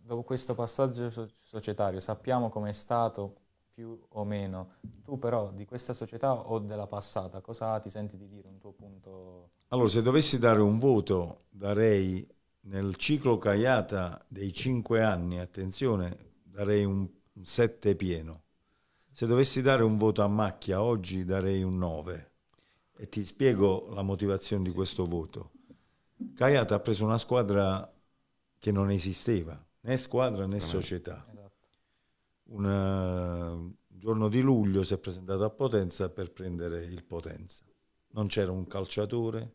dopo questo passaggio so societario sappiamo com'è stato più o meno tu però di questa società o della passata cosa ti senti di dire un tuo punto allora, se dovessi dare un voto, darei nel ciclo Caiata dei 5 anni, attenzione, darei un 7 pieno. Se dovessi dare un voto a macchia oggi, darei un 9. E ti spiego la motivazione di questo voto. Caiata ha preso una squadra che non esisteva, né squadra né società. Esatto. Un eh, giorno di luglio si è presentato a Potenza per prendere il Potenza non c'era un calciatore,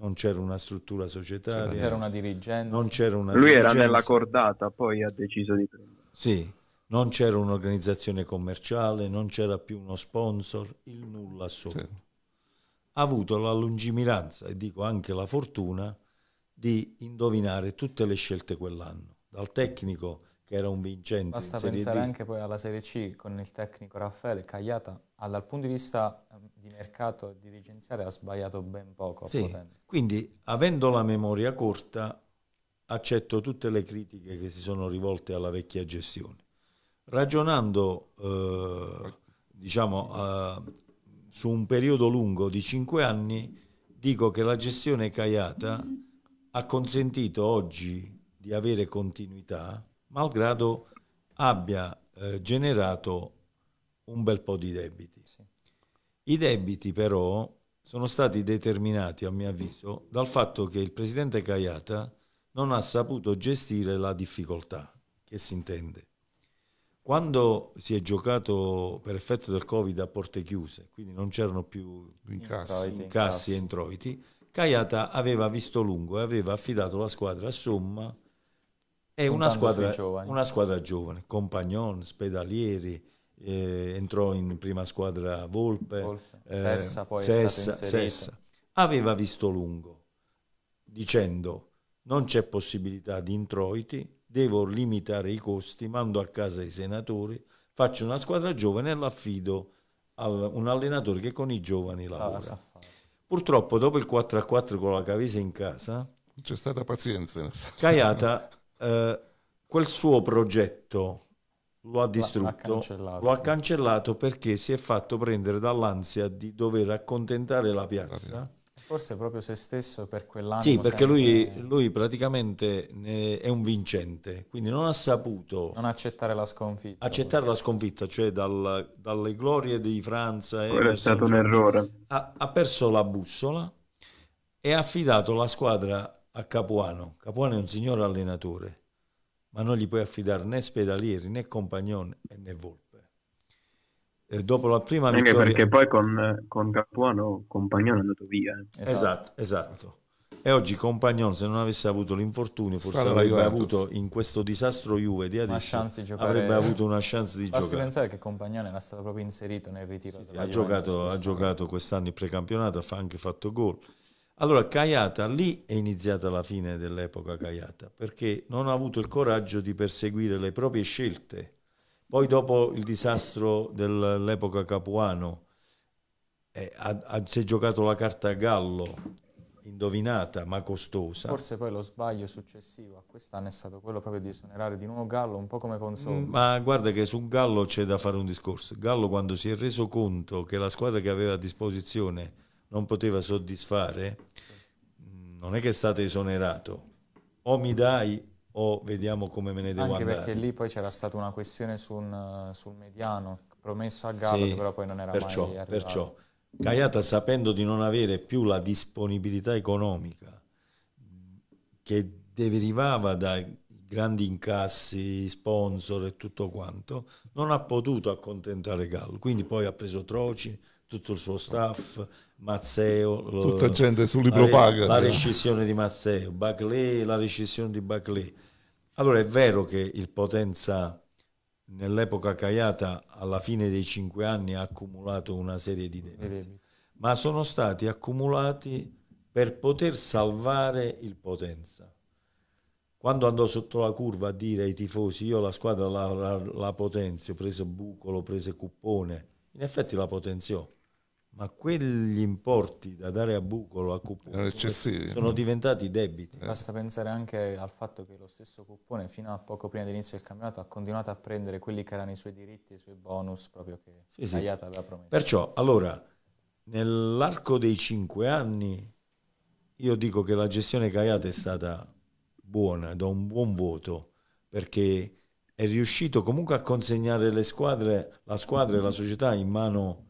non c'era una struttura societaria, non c'era una dirigenza. Non c'era una Lui dirigenza. era nella cordata, poi ha deciso di prendere. Sì, non c'era un'organizzazione commerciale, non c'era più uno sponsor, il nulla assoluto. Sì. Ha avuto la lungimiranza e dico anche la fortuna di indovinare tutte le scelte quell'anno, dal tecnico che era un vincente. Basta pensare D. anche poi alla Serie C con il tecnico Raffaele Cagliata, dal punto di vista ehm, di mercato dirigenziale ha sbagliato ben poco. Sì, quindi avendo la memoria corta accetto tutte le critiche che si sono rivolte alla vecchia gestione. Ragionando eh, diciamo, eh, su un periodo lungo di 5 anni, dico che la gestione Caiata ha consentito oggi di avere continuità malgrado abbia eh, generato un bel po' di debiti. Sì. I debiti però sono stati determinati, a mio avviso, dal fatto che il presidente Caiata non ha saputo gestire la difficoltà, che si intende. Quando si è giocato per effetto del Covid a porte chiuse, quindi non c'erano più incassi, incassi e introiti, Caiata aveva visto lungo e aveva affidato la squadra a Somma, è una squadra, una squadra, giovane, Compagnon, Spedalieri, eh, entrò in prima squadra Volpe, Volpe. Eh, Sessa, poi Sessa, Sessa. Aveva visto lungo, dicendo non c'è possibilità di introiti, devo limitare i costi, mando a casa i senatori, faccio una squadra giovane e l'affido a un allenatore che con i giovani lavora. Purtroppo dopo il 4-4 con la Cavese in casa... C'è stata pazienza. Caiata eh, quel suo progetto lo ha distrutto, lo ha cancellato perché si è fatto prendere dall'ansia di dover accontentare la piazza. Forse proprio se stesso per quell'anno. Sì, perché lui, lui, praticamente eh, è un vincente, quindi non ha saputo... Non accettare la sconfitta. Accettare perché... la sconfitta, cioè dal, dalle glorie di Franza... Quello è stato un errore. Ha, ha perso la bussola e ha affidato la squadra a Capuano. Capuano è un signor allenatore, ma non gli puoi affidare né Spedalieri, né Compagnone né Volpe. E dopo la prima Anche vittoria... Perché poi con, con Capuano Compagnone è andato via. Eh. Esatto, esatto, esatto. E oggi Compagnon, se non avesse avuto l'infortunio, forse Strada avrebbe avuto in questo disastro Juve di adesso, di avrebbe avuto una chance di Basti giocare. Basti pensare che Compagnon era stato proprio inserito nel ritiro. Sì, sì, ha, giocato, ha, giocato, quest'anno il precampionato, ha anche fatto gol. Allora, Caiata, lì è iniziata la fine dell'epoca Caiata, perché non ha avuto il coraggio di perseguire le proprie scelte. Poi dopo il disastro dell'epoca Capuano, eh, ha, ha, si è giocato la carta a gallo, indovinata ma costosa. Forse poi lo sbaglio successivo a quest'anno è stato quello proprio di esonerare di nuovo Gallo, un po' come Consolo. Mm, ma guarda che su Gallo c'è da fare un discorso. Gallo quando si è reso conto che la squadra che aveva a disposizione non poteva soddisfare, non è che è stato esonerato. O mi dai o vediamo come me ne devo Anche andare. Anche perché lì poi c'era stata una questione su un, sul mediano, promesso a Gallo, sì, però poi non era perciò, mai arrivato. Perciò, Caiata sapendo di non avere più la disponibilità economica che derivava dai grandi incassi, sponsor e tutto quanto, non ha potuto accontentare Gallo. Quindi poi ha preso Troci, tutto il suo staff, Mazzeo, tutta lo, gente sul libro la, paga. La rescissione di Mazzeo, Baclay, la rescissione di Baclay. Allora è vero che il Potenza nell'epoca Caiata alla fine dei cinque anni ha accumulato una serie di debiti, ma sono stati accumulati per poter salvare il Potenza. Quando andò sotto la curva a dire ai tifosi io la squadra la, la, la potenzio, prese Bucolo, prese Cuppone, in effetti la potenziò ma quegli importi da dare a Bucolo a cupone eh, cioè, sono diventati debiti. Eh. Basta pensare anche al fatto che lo stesso cupone, fino a poco prima dell'inizio del campionato ha continuato a prendere quelli che erano i suoi diritti, i suoi bonus proprio che sì, sì. aveva promesso. Perciò, allora, nell'arco dei cinque anni io dico che la gestione Caiata è stata buona, da un buon voto, perché è riuscito comunque a consegnare le squadre, la squadra e la società in mano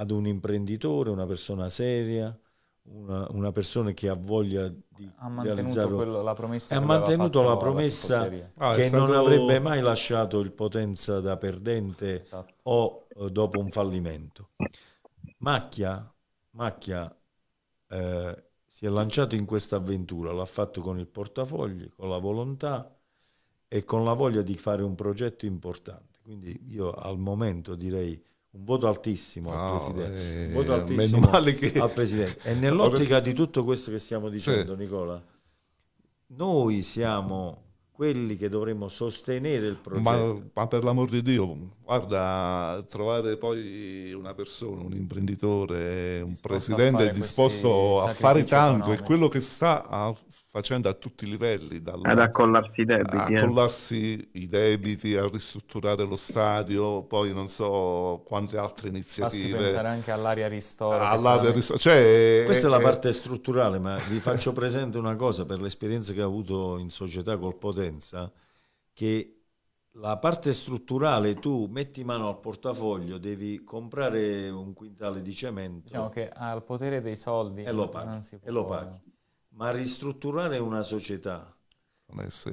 ad un imprenditore, una persona seria, una, una persona che ha voglia di ha mantenuto quello, la promessa, ha mantenuto la promessa ah, che stato... non avrebbe mai lasciato il Potenza da perdente esatto. o eh, dopo un fallimento. Macchia, Macchia eh, si è lanciato in questa avventura, l'ha fatto con il portafogli, con la volontà e con la voglia di fare un progetto importante. Quindi io al momento direi un voto altissimo al no, ah, presidente, eh, un voto altissimo che... al presidente. E nell'ottica di tutto questo che stiamo dicendo, sì. Nicola, noi siamo quelli che dovremmo sostenere il progetto. Ma, ma, per l'amor di Dio, guarda, trovare poi una persona, un imprenditore, un disposto presidente a disposto a fare tanto, economico. è quello che sta a facendo a tutti i livelli. Dalla, ad accollarsi i debiti. A eh. accollarsi eh. i debiti, a ristrutturare lo stadio, poi non so quante altre iniziative. Basti pensare anche all'area ristoro. All'area ristoro. Cioè, Questa è, è la eh, parte strutturale, ma vi faccio presente una cosa per l'esperienza che ho avuto in società col Potenza, che la parte strutturale tu metti mano al portafoglio, devi comprare un quintale di cemento. Diciamo che ha il potere dei soldi e lo paghi. E lo paghi. Ma ristrutturare una società,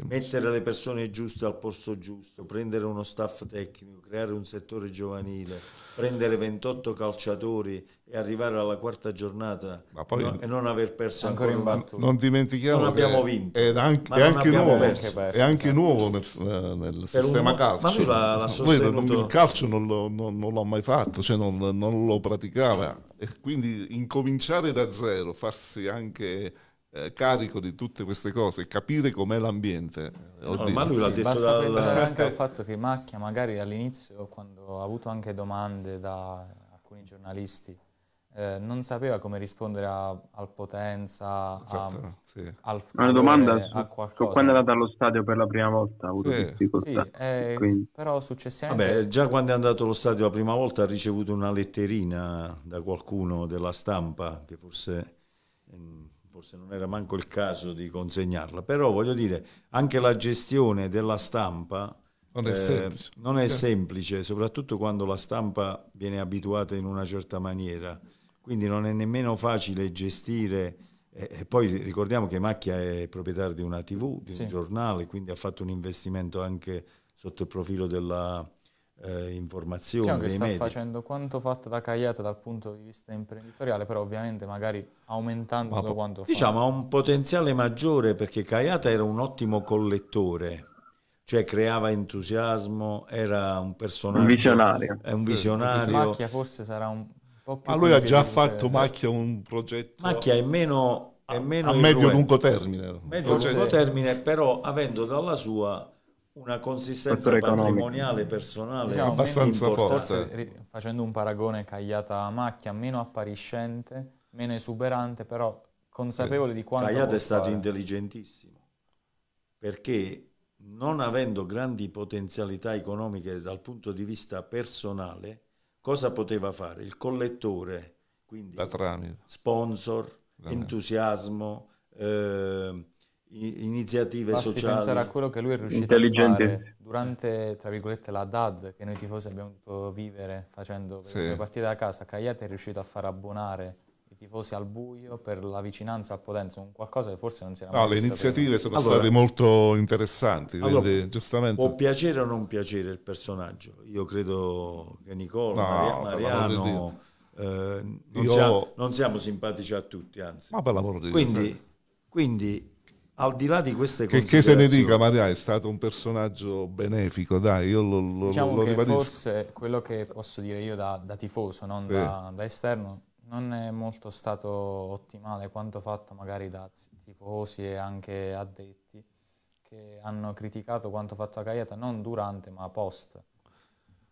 mettere le persone giuste al posto giusto, prendere uno staff tecnico, creare un settore giovanile, prendere 28 calciatori e arrivare alla quarta giornata no, e non aver perso ancora, ancora un battuto. Non dimentichiamo non abbiamo vinto. È anche, è anche nuovo, perso, è anche esatto. nuovo nel, nel sistema un, calcio. Ma lui l'ha, l'ha sostenuto. Lui, il calcio non, lo, non, non l'ha mai fatto, cioè non, non lo praticava. E quindi incominciare da zero, farsi anche eh, carico di tutte queste cose, capire com'è l'ambiente. No, ma lui l'ha sì, detto basta dal... pensare anche al fatto che Macchia magari all'inizio, quando ha avuto anche domande da alcuni giornalisti, eh, non sapeva come rispondere a, al potenza, esatto, a, sì. al una domanda a qualcosa. Quando è andato allo stadio per la prima volta ha avuto sì. difficoltà. Sì, eh, però successivamente... Vabbè, già quando è andato allo stadio la prima volta ha ricevuto una letterina da qualcuno della stampa che forse... Mh, mm, forse non era manco il caso di consegnarla, però voglio dire, anche la gestione della stampa non è, eh, semplice. Non è eh. semplice, soprattutto quando la stampa viene abituata in una certa maniera, quindi non è nemmeno facile gestire e poi ricordiamo che Macchia è proprietario di una TV, di sì. un giornale, quindi ha fatto un investimento anche sotto il profilo della, eh, informazioni. Diciamo che sta media. facendo quanto fatto da Cagliata dal punto di vista imprenditoriale, però ovviamente magari aumentando Ma, quanto Diciamo ha un potenziale maggiore perché Cagliata era un ottimo collettore, cioè creava entusiasmo, era un personaggio... Un visionario. È un visionario. Macchia forse sarà un po' più... Ma lui ha già fatto Macchia un progetto... Macchia è meno... È a medio-lungo termine. Medio-lungo termine, però avendo dalla sua una consistenza patrimoniale personale diciamo, abbastanza forte. Forse, Facendo un paragone cagliata a macchia, meno appariscente, meno esuberante, però consapevole di quanto... Cagliata è stato fare. intelligentissimo, perché non avendo grandi potenzialità economiche dal punto di vista personale, cosa poteva fare? Il collettore, quindi sponsor, entusiasmo, eh, iniziative Basti sociali. pensare a quello che lui è riuscito a fare durante, tra virgolette, la DAD che noi tifosi abbiamo dovuto vivere facendo sì. le partite da casa. Cagliate è riuscito a far abbonare i tifosi al buio per la vicinanza a Potenza, un qualcosa che forse non si era no, mai Le iniziative prima. sono allora, state molto interessanti, allora, vede, giustamente. Può piacere o non piacere il personaggio, io credo che Nicola, no, Mariano, eh, non, io... siamo, non, siamo, simpatici a tutti, anzi. Ma per l'amor di quindi, Quindi al di là di queste cose. Che, se ne dica, Maria è stato un personaggio benefico, dai, io lo, lo, diciamo lo ribadisco. Forse quello che posso dire io da, da tifoso, non sì. da, da, esterno, non è molto stato ottimale quanto fatto magari da tifosi e anche addetti che hanno criticato quanto fatto a Caieta non durante ma post.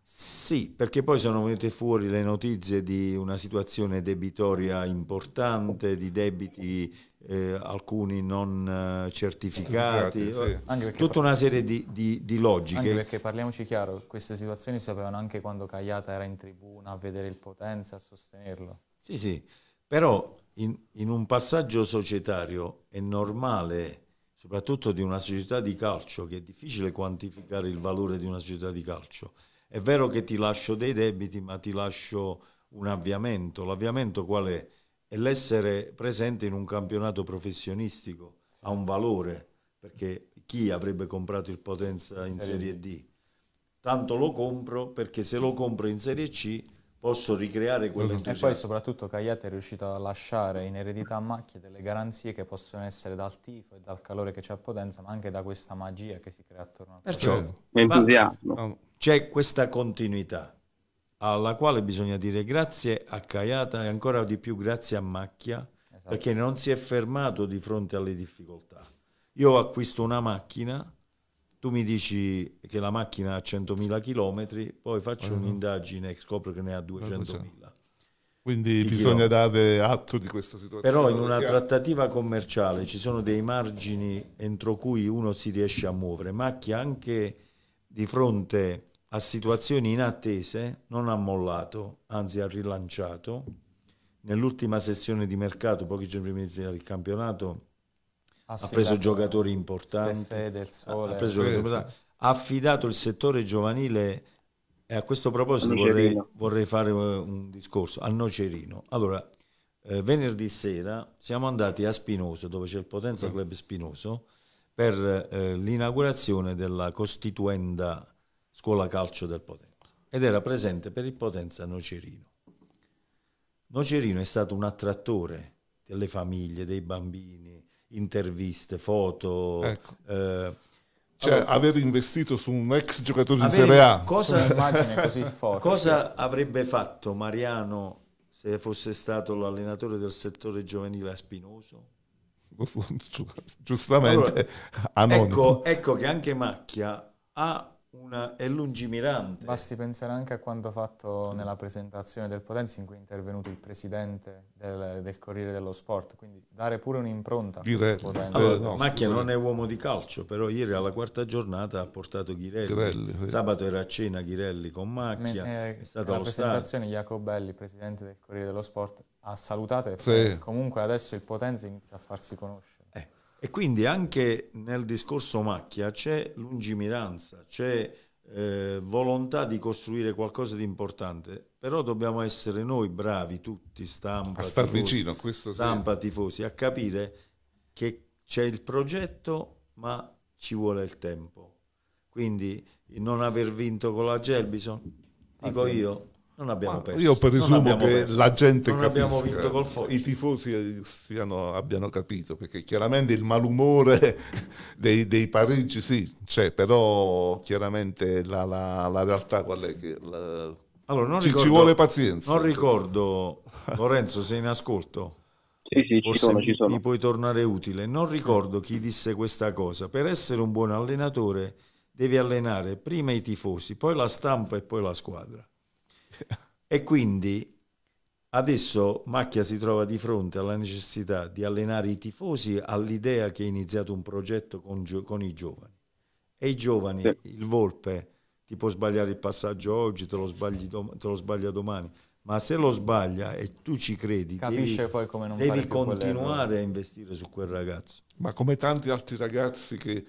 Sì, perché poi sono venute fuori le notizie di una situazione debitoria importante, di debiti eh, alcuni non eh, certificati, eh, sì. tutta una serie di, di, di, logiche. Anche perché parliamoci chiaro, queste situazioni si sapevano anche quando Cagliata era in tribuna a vedere il Potenza, a sostenerlo. Sì, sì, però in, in un passaggio societario è normale, soprattutto di una società di calcio, che è difficile quantificare il valore di una società di calcio. È vero che ti lascio dei debiti, ma ti lascio un avviamento. L'avviamento qual è? e l'essere presente in un campionato professionistico sì. ha un valore, perché chi avrebbe comprato il Potenza in Serie, serie D? Tanto lo compro perché se lo compro in Serie C posso ricreare mm-hmm. quell'entusiasmo. E poi soprattutto Cagliate è riuscito a lasciare in eredità a macchie delle garanzie che possono essere dal tifo e dal calore che c'è a Potenza, ma anche da questa magia che si crea attorno a Perciò, Potenza. L'entusiasmo. Certo. C'è questa continuità alla quale bisogna dire grazie a Caiata e ancora di più grazie a Macchia esatto. perché non si è fermato di fronte alle difficoltà. Io acquisto una macchina, tu mi dici che la macchina ha 100.000 km, poi faccio uh ah. -huh. un'indagine e scopro che ne ha 200.000. Eh, Quindi bisogna dare atto di questa situazione. Però in una trattativa commerciale ci sono dei margini entro cui uno si riesce a muovere. Macchia anche di fronte a situazioni inattese, non ha mollato, anzi ha rilanciato. Nell'ultima sessione di mercato, pochi giorni prima di iniziare il campionato, ha preso giocatori importanti, ha, preso giocatori, ha affidato il settore giovanile e a questo proposito vorrei, vorrei, fare eh, un discorso a Nocerino. Allora, eh, venerdì sera siamo andati a Spinoso, dove c'è il Potenza mm. Club Spinoso, per eh, l'inaugurazione della costituenda scuola calcio del Potenza, ed era presente per il Potenza Nocerino. Nocerino è stato un attrattore delle famiglie, dei bambini, interviste, foto. Ecco. Eh, cioè, allora, aver investito su un ex giocatore di Serie A. Cosa, forte, cosa sì. avrebbe fatto Mariano se fosse stato l'allenatore del settore giovanile a Spinoso? Giustamente, allora, ecco, ecco che anche Macchia ha una, è lungimirante. Basti pensare anche a quanto fatto nella presentazione del Potenzi in cui è intervenuto il presidente del, del Corriere dello Sport, quindi dare pure un'impronta. Allora, no, Macchia non è uomo di calcio, però ieri alla quarta giornata ha portato Ghirelli. Ghirelli sì. Sabato era a cena Ghirelli con Macchia. Me, eh, è stata presentazione Stato. Jacobelli, presidente del Corriere dello Sport, ha salutato e sì. comunque adesso il Potenzi inizia a farsi conoscere. E quindi anche nel discorso macchia c'è lungimiranza, c'è eh, volontà di costruire qualcosa di importante, però dobbiamo essere noi bravi tutti, stampa, a star tifosi, vicino a questo stampa, sì. tifosi, a capire che c'è il progetto ma ci vuole il tempo. Quindi non aver vinto con la Gelbison, dico io, non abbiamo perso. Io presumo che perso. la gente non capisca, i tifosi eh, stiano, abbiano capito, perché chiaramente il malumore dei, dei pareggi sì, c'è, però chiaramente la, la, la realtà qual è che... La, allora, ci, ricordo, ci, vuole pazienza. Non ricordo, Lorenzo, sei in ascolto? Sì, sì, ci sono, ci sono. Mi puoi tornare utile. Non ricordo chi disse questa cosa. Per essere un buon allenatore devi allenare prima i tifosi, poi la stampa e poi la squadra e quindi adesso Macchia si trova di fronte alla necessità di allenare i tifosi all'idea che è iniziato un progetto con, con i giovani. E i giovani, sì. il Volpe, ti può sbagliare il passaggio oggi, te lo, te lo, sbaglia domani, ma se lo sbaglia e tu ci credi, Capisce devi, poi come non devi continuare a investire su quel ragazzo. Ma come tanti altri ragazzi che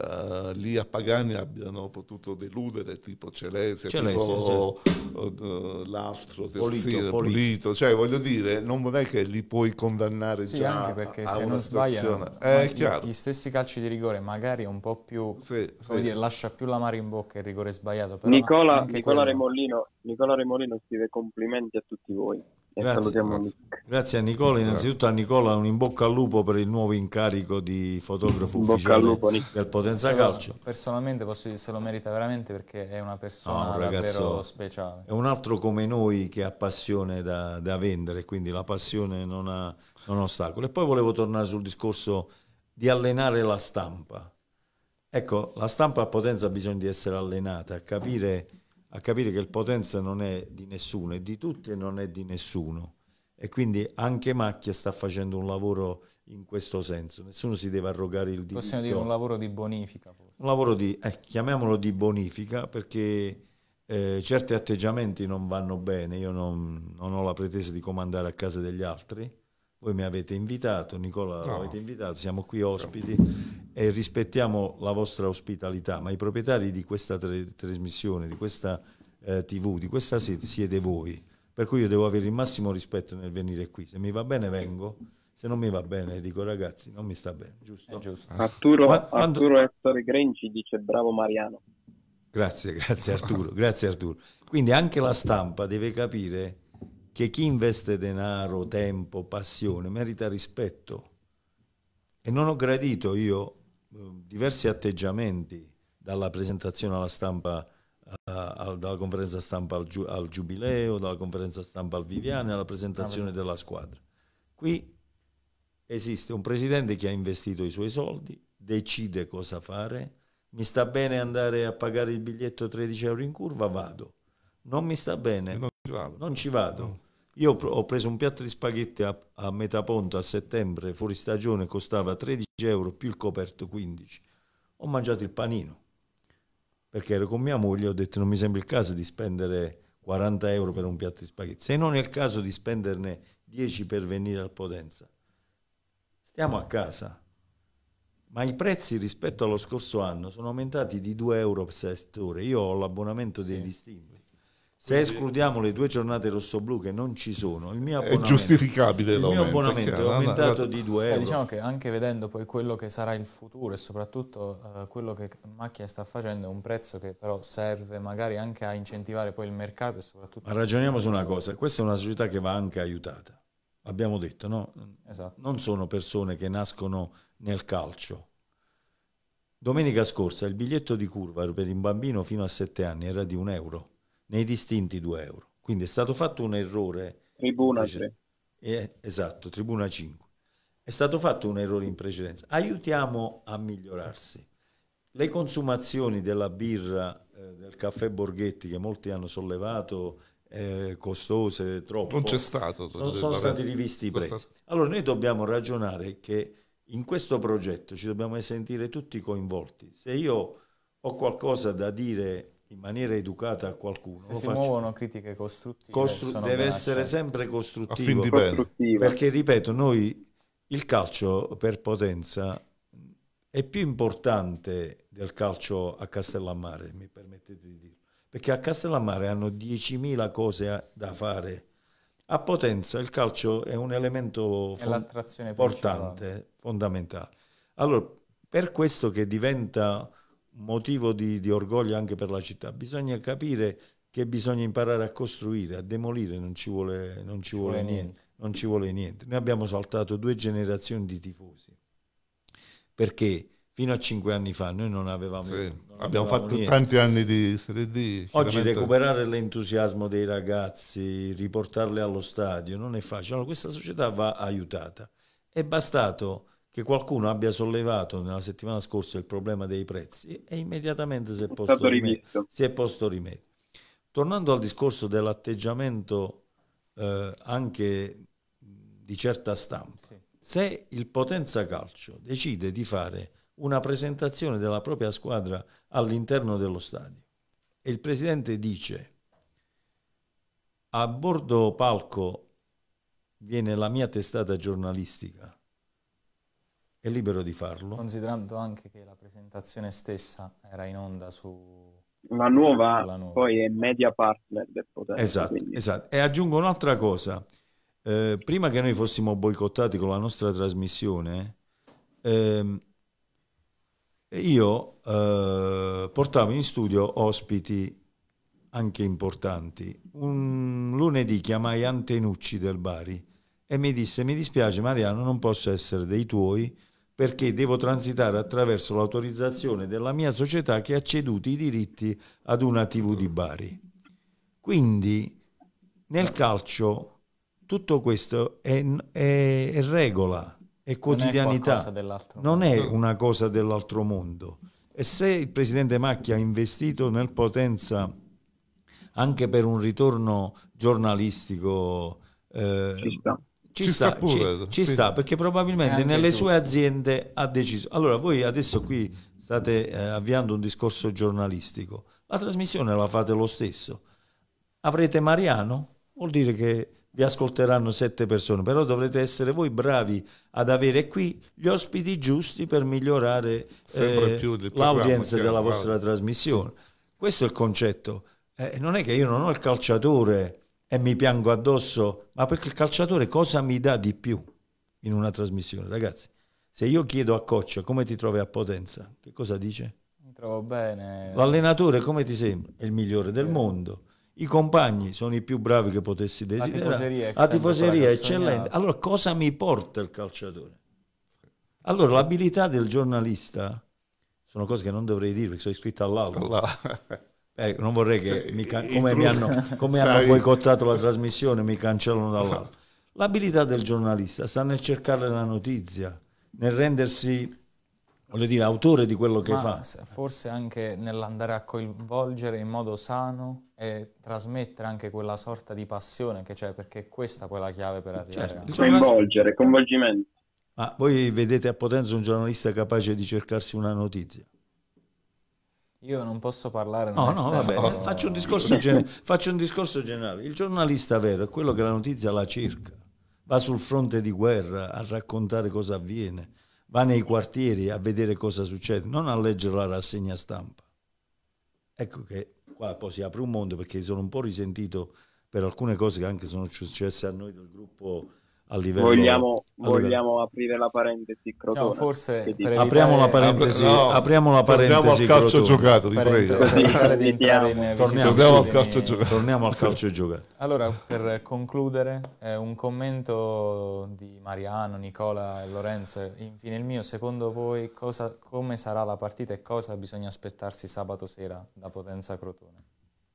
uh, lì a Pagani abbiano potuto deludere, tipo Celese, tipo uh, eh, Lastro, Polito, Pulito, Cioè, voglio dire, non è che li puoi condannare sì, già anche perché a se non sbagliano eh, gli stessi calci di rigore magari un po' più, sì, sì. Dire, lascia più la mare in bocca il rigore sbagliato. Nicola, Nicola, Remollino, Nicola Remolino scrive complimenti a tutti voi. Grazie, grazie. grazie, a Nicola, innanzitutto a Nicola un in bocca al lupo per il nuovo incarico di fotografo ufficiale lupo, del Potenza Calcio. Personalmente posso dire se lo merita veramente perché è una persona no, ah, un ragazzo, davvero speciale. È un altro come noi che ha passione da, da vendere, quindi la passione non ha, non ostacolo. E poi volevo tornare sul discorso di allenare la stampa. Ecco, la stampa a Potenza ha bisogno di essere allenata, capire a capire che il potenza non è di nessuno, è di tutti e non è di nessuno. E quindi anche Macchia sta facendo un lavoro in questo senso. Nessuno si deve arrogare il diritto. Possiamo dire un lavoro di bonifica. Forse. Un lavoro di, eh, chiamiamolo di bonifica, perché eh, certi atteggiamenti non vanno bene. Io non, non ho la pretesa di comandare a casa degli altri, voi mi avete invitato, Nicola no. l'avete invitato, siamo qui ospiti sì. e rispettiamo la vostra ospitalità, ma i proprietari di questa tre- trasmissione, di questa eh, TV, di questa sede siete voi, per cui io devo avere il massimo rispetto nel venire qui. Se mi va bene vengo, se non mi va bene dico ragazzi non mi sta bene, giusto? giusto. Arturo, ma, quando... Ettore Grenci dice bravo Mariano. Grazie, grazie Arturo, grazie Arturo. Quindi anche la stampa deve capire che chi investe denaro, tempo, passione merita rispetto. E non ho gradito io eh, diversi atteggiamenti dalla presentazione alla stampa, a, a, dalla conferenza stampa al, giu, al, Giubileo, dalla conferenza stampa al Viviani, alla presentazione ah, della squadra. Qui esiste un presidente che ha investito i suoi soldi, decide cosa fare, mi sta bene andare a pagare il biglietto 13 euro in curva, vado. Non mi sta bene, non ci vado. Non ci vado. Io ho preso un piatto di spaghetti a, a metà ponte a settembre, fuori stagione, costava 13 euro più il coperto 15. Ho mangiato il panino perché ero con mia moglie, ho detto non mi sembra il caso di spendere 40 euro per un piatto di spaghetti, se non è il caso di spenderne 10 per venire al Potenza. Stiamo a casa, ma i prezzi rispetto allo scorso anno sono aumentati di 2 euro per settore. Io ho l'abbonamento dei sì. distinti se escludiamo le due giornate rosso-blu che non ci sono, il mio abbonamento è, giustificabile il mio abbonamento è aumentato di 2 eh, euro. Eh, diciamo che anche vedendo poi quello che sarà il futuro e soprattutto eh, quello che Macchia sta facendo è un prezzo che però serve magari anche a incentivare poi il mercato e soprattutto... Ma ragioniamo su una cosa, questa è una società che va anche aiutata, abbiamo detto, no? Esatto. Non sono persone che nascono nel calcio. Domenica scorsa il biglietto di curva per un bambino fino a 7 anni era di 1 euro nei distinti 2 euro. Quindi è stato fatto un errore. Tribuna 3. Eh, esatto, Tribuna 5. È stato fatto un errore in precedenza. Aiutiamo a migliorarsi. Le consumazioni della birra, eh, del caffè Borghetti, che molti hanno sollevato, eh, costose, troppo. Non c'è stato. Sono, sono stati rivisti i prezzi. Stato... Allora noi dobbiamo ragionare che in questo progetto ci dobbiamo sentire tutti coinvolti. Se io ho qualcosa da dire in maniera educata a qualcuno. Se si faccio... muovono critiche costruttive. Costru... deve minacce. essere sempre costruttivo. costruttivo. Perché, ripeto, noi il calcio per potenza è più importante del calcio a Castellammare, mi permettete di dirlo. Perché a Castellammare hanno 10.000 cose da fare. A Potenza il calcio è un elemento fon- importante, fondamentale. Allora, per questo che diventa motivo di, di orgoglio anche per la città. Bisogna capire che bisogna imparare a costruire, a demolire, non ci vuole, non ci vuole niente. Non ci vuole niente. Noi abbiamo saltato due generazioni di tifosi perché fino a cinque anni fa noi non avevamo, sì, non abbiamo avevamo fatto niente. tanti anni di Serie D oggi recuperare l'entusiasmo dei ragazzi riportarli allo stadio non è facile allora, questa società va aiutata è bastato che qualcuno abbia sollevato nella settimana scorsa il problema dei prezzi e immediatamente si è posto, rimedio, si è posto rimedio. Tornando al discorso dell'atteggiamento eh, anche di certa stampa, sì. se il Potenza Calcio decide di fare una presentazione della propria squadra all'interno dello stadio e il presidente dice a bordo palco viene la mia testata giornalistica è libero di farlo. Considerando anche che la presentazione stessa era in onda su... La nuova, nuova. poi è media partner del potere. Esatto, quindi. esatto. E aggiungo un'altra cosa. Eh, prima che noi fossimo boicottati con la nostra trasmissione, ehm, io eh, portavo in studio ospiti anche importanti. Un lunedì chiamai Antenucci del Bari e mi disse mi dispiace Mariano non posso essere dei tuoi perché devo transitare attraverso l'autorizzazione della mia società che ha ceduto i diritti ad una TV di Bari. Quindi nel calcio tutto questo è, è, è regola, è quotidianità, non è, una cosa dell'altro mondo. E se il presidente Macchi ha investito nel Potenza anche per un ritorno giornalistico eh, ci, ci, sta, sta pure, ci, ci sta, perché probabilmente nelle giusto. sue aziende ha deciso. Allora, voi adesso qui state eh, avviando un discorso giornalistico, la trasmissione la fate lo stesso. Avrete Mariano, vuol dire che vi ascolteranno sette persone, però dovrete essere voi bravi ad avere qui gli ospiti giusti per migliorare eh, l'audience della vostra vale. trasmissione. Questo è il concetto. Eh, non è che io non ho il calciatore e mi piango addosso, ma perché il calciatore cosa mi dà di più in una trasmissione? Ragazzi, se io chiedo a Coccia come ti trovi a Potenza, che cosa dice? Mi trovo bene. L'allenatore come ti sembra? È il migliore del eh. mondo. I compagni sono i più bravi che potessi desiderare. La tifoseria, La tifoseria è eccellente. Allora cosa mi porta il calciatore? Allora l'abilità del giornalista sono cose che non dovrei dire perché sono iscritto all'albo. Eh, non vorrei che mi can- come, mi hanno, come hanno, boicottato la trasmissione mi cancellano dall'app. L'abilità del giornalista sta nel cercare la notizia, nel rendersi voglio dire, autore di quello che Ma fa. Forse anche nell'andare a coinvolgere in modo sano e trasmettere anche quella sorta di passione che c'è, perché questa è quella chiave per arrivare certo. a... Coinvolgere, coinvolgimento. Ma voi vedete a Potenza un giornalista capace di cercarsi una notizia? Io non posso parlare. no, no, vabbè, no. Faccio, un discorso gener- faccio un discorso generale. Il giornalista vero è quello che la notizia la cerca, va sul fronte di guerra a raccontare cosa avviene, va nei quartieri a vedere cosa succede, non a leggere la rassegna stampa. Ecco che qua poi si apre un mondo perché sono un po' risentito per alcune cose che anche sono successe a noi del gruppo a livello vogliamo, a vogliamo livello. aprire la parentesi crotone, no, forse evitare... apriamo la parentesi no, apriamo la parentesi torniamo al calcio crotone. giocato ti prego torniamo, al calcio giocato torniamo al calcio giocato allora per concludere eh, un commento di Mariano Nicola e Lorenzo infine il mio secondo voi cosa, come sarà la partita e cosa bisogna aspettarsi sabato sera da Potenza Crotone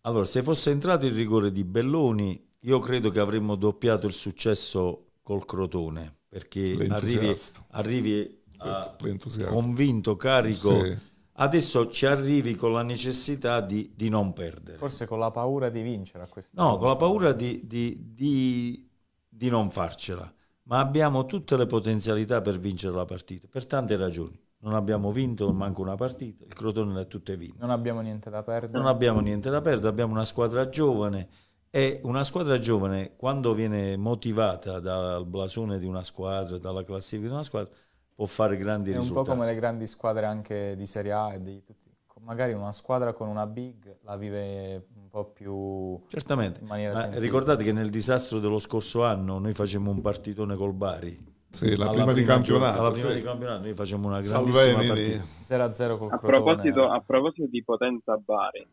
allora se fosse entrato il rigore di Belloni io credo che avremmo doppiato il successo col Crotone, perché arrivi, arrivi a, ecco, convinto, carico. Sì. Adesso ci arrivi con la necessità di, di, non perdere. Forse con la paura di vincere a questo No, momento. con la paura di, di, di non farcela. Ma abbiamo tutte le potenzialità per vincere la partita, per tante ragioni non abbiamo vinto manco una partita, il Crotone l'ha tutte vinte. Non abbiamo niente da perdere. Non abbiamo niente da perdere, abbiamo una squadra giovane, e una squadra giovane, quando viene motivata dal blasone di una squadra, dalla classifica di una squadra, può fare grandi risultati. È un po' come le grandi squadre anche di Serie A e di tutti. Magari una squadra con una big la vive un po' più Certamente. in maniera semplice. Ricordate che nel disastro dello scorso anno noi facemmo un partitone col Bari. Sì, la prima, prima, di campionato. la prima sì. di campionato noi facemmo una grandissima Salveni. partita. 0-0 col a Crotone. Proposito, a proposito di Potenza Bari,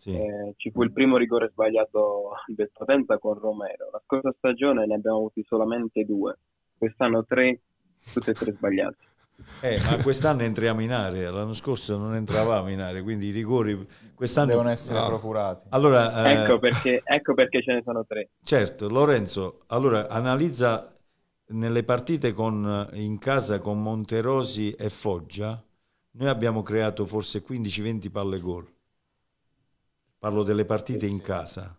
sì. Eh, ci fu il primo rigore sbagliato del Potenza con Romero. La scorsa stagione ne abbiamo avuti solamente due, quest'anno tre, tutte e tre sbagliate. Eh, ma quest'anno entriamo in area, l'anno scorso non entravamo in area, quindi i rigori quest'anno devono essere no. Ah. procurati. Allora, eh... ecco, perché, ecco perché ce ne sono tre. Certo, Lorenzo, allora analizza nelle partite con, in casa con Monterosi e Foggia, noi abbiamo creato forse 15-20 palle gol parlo delle partite in casa.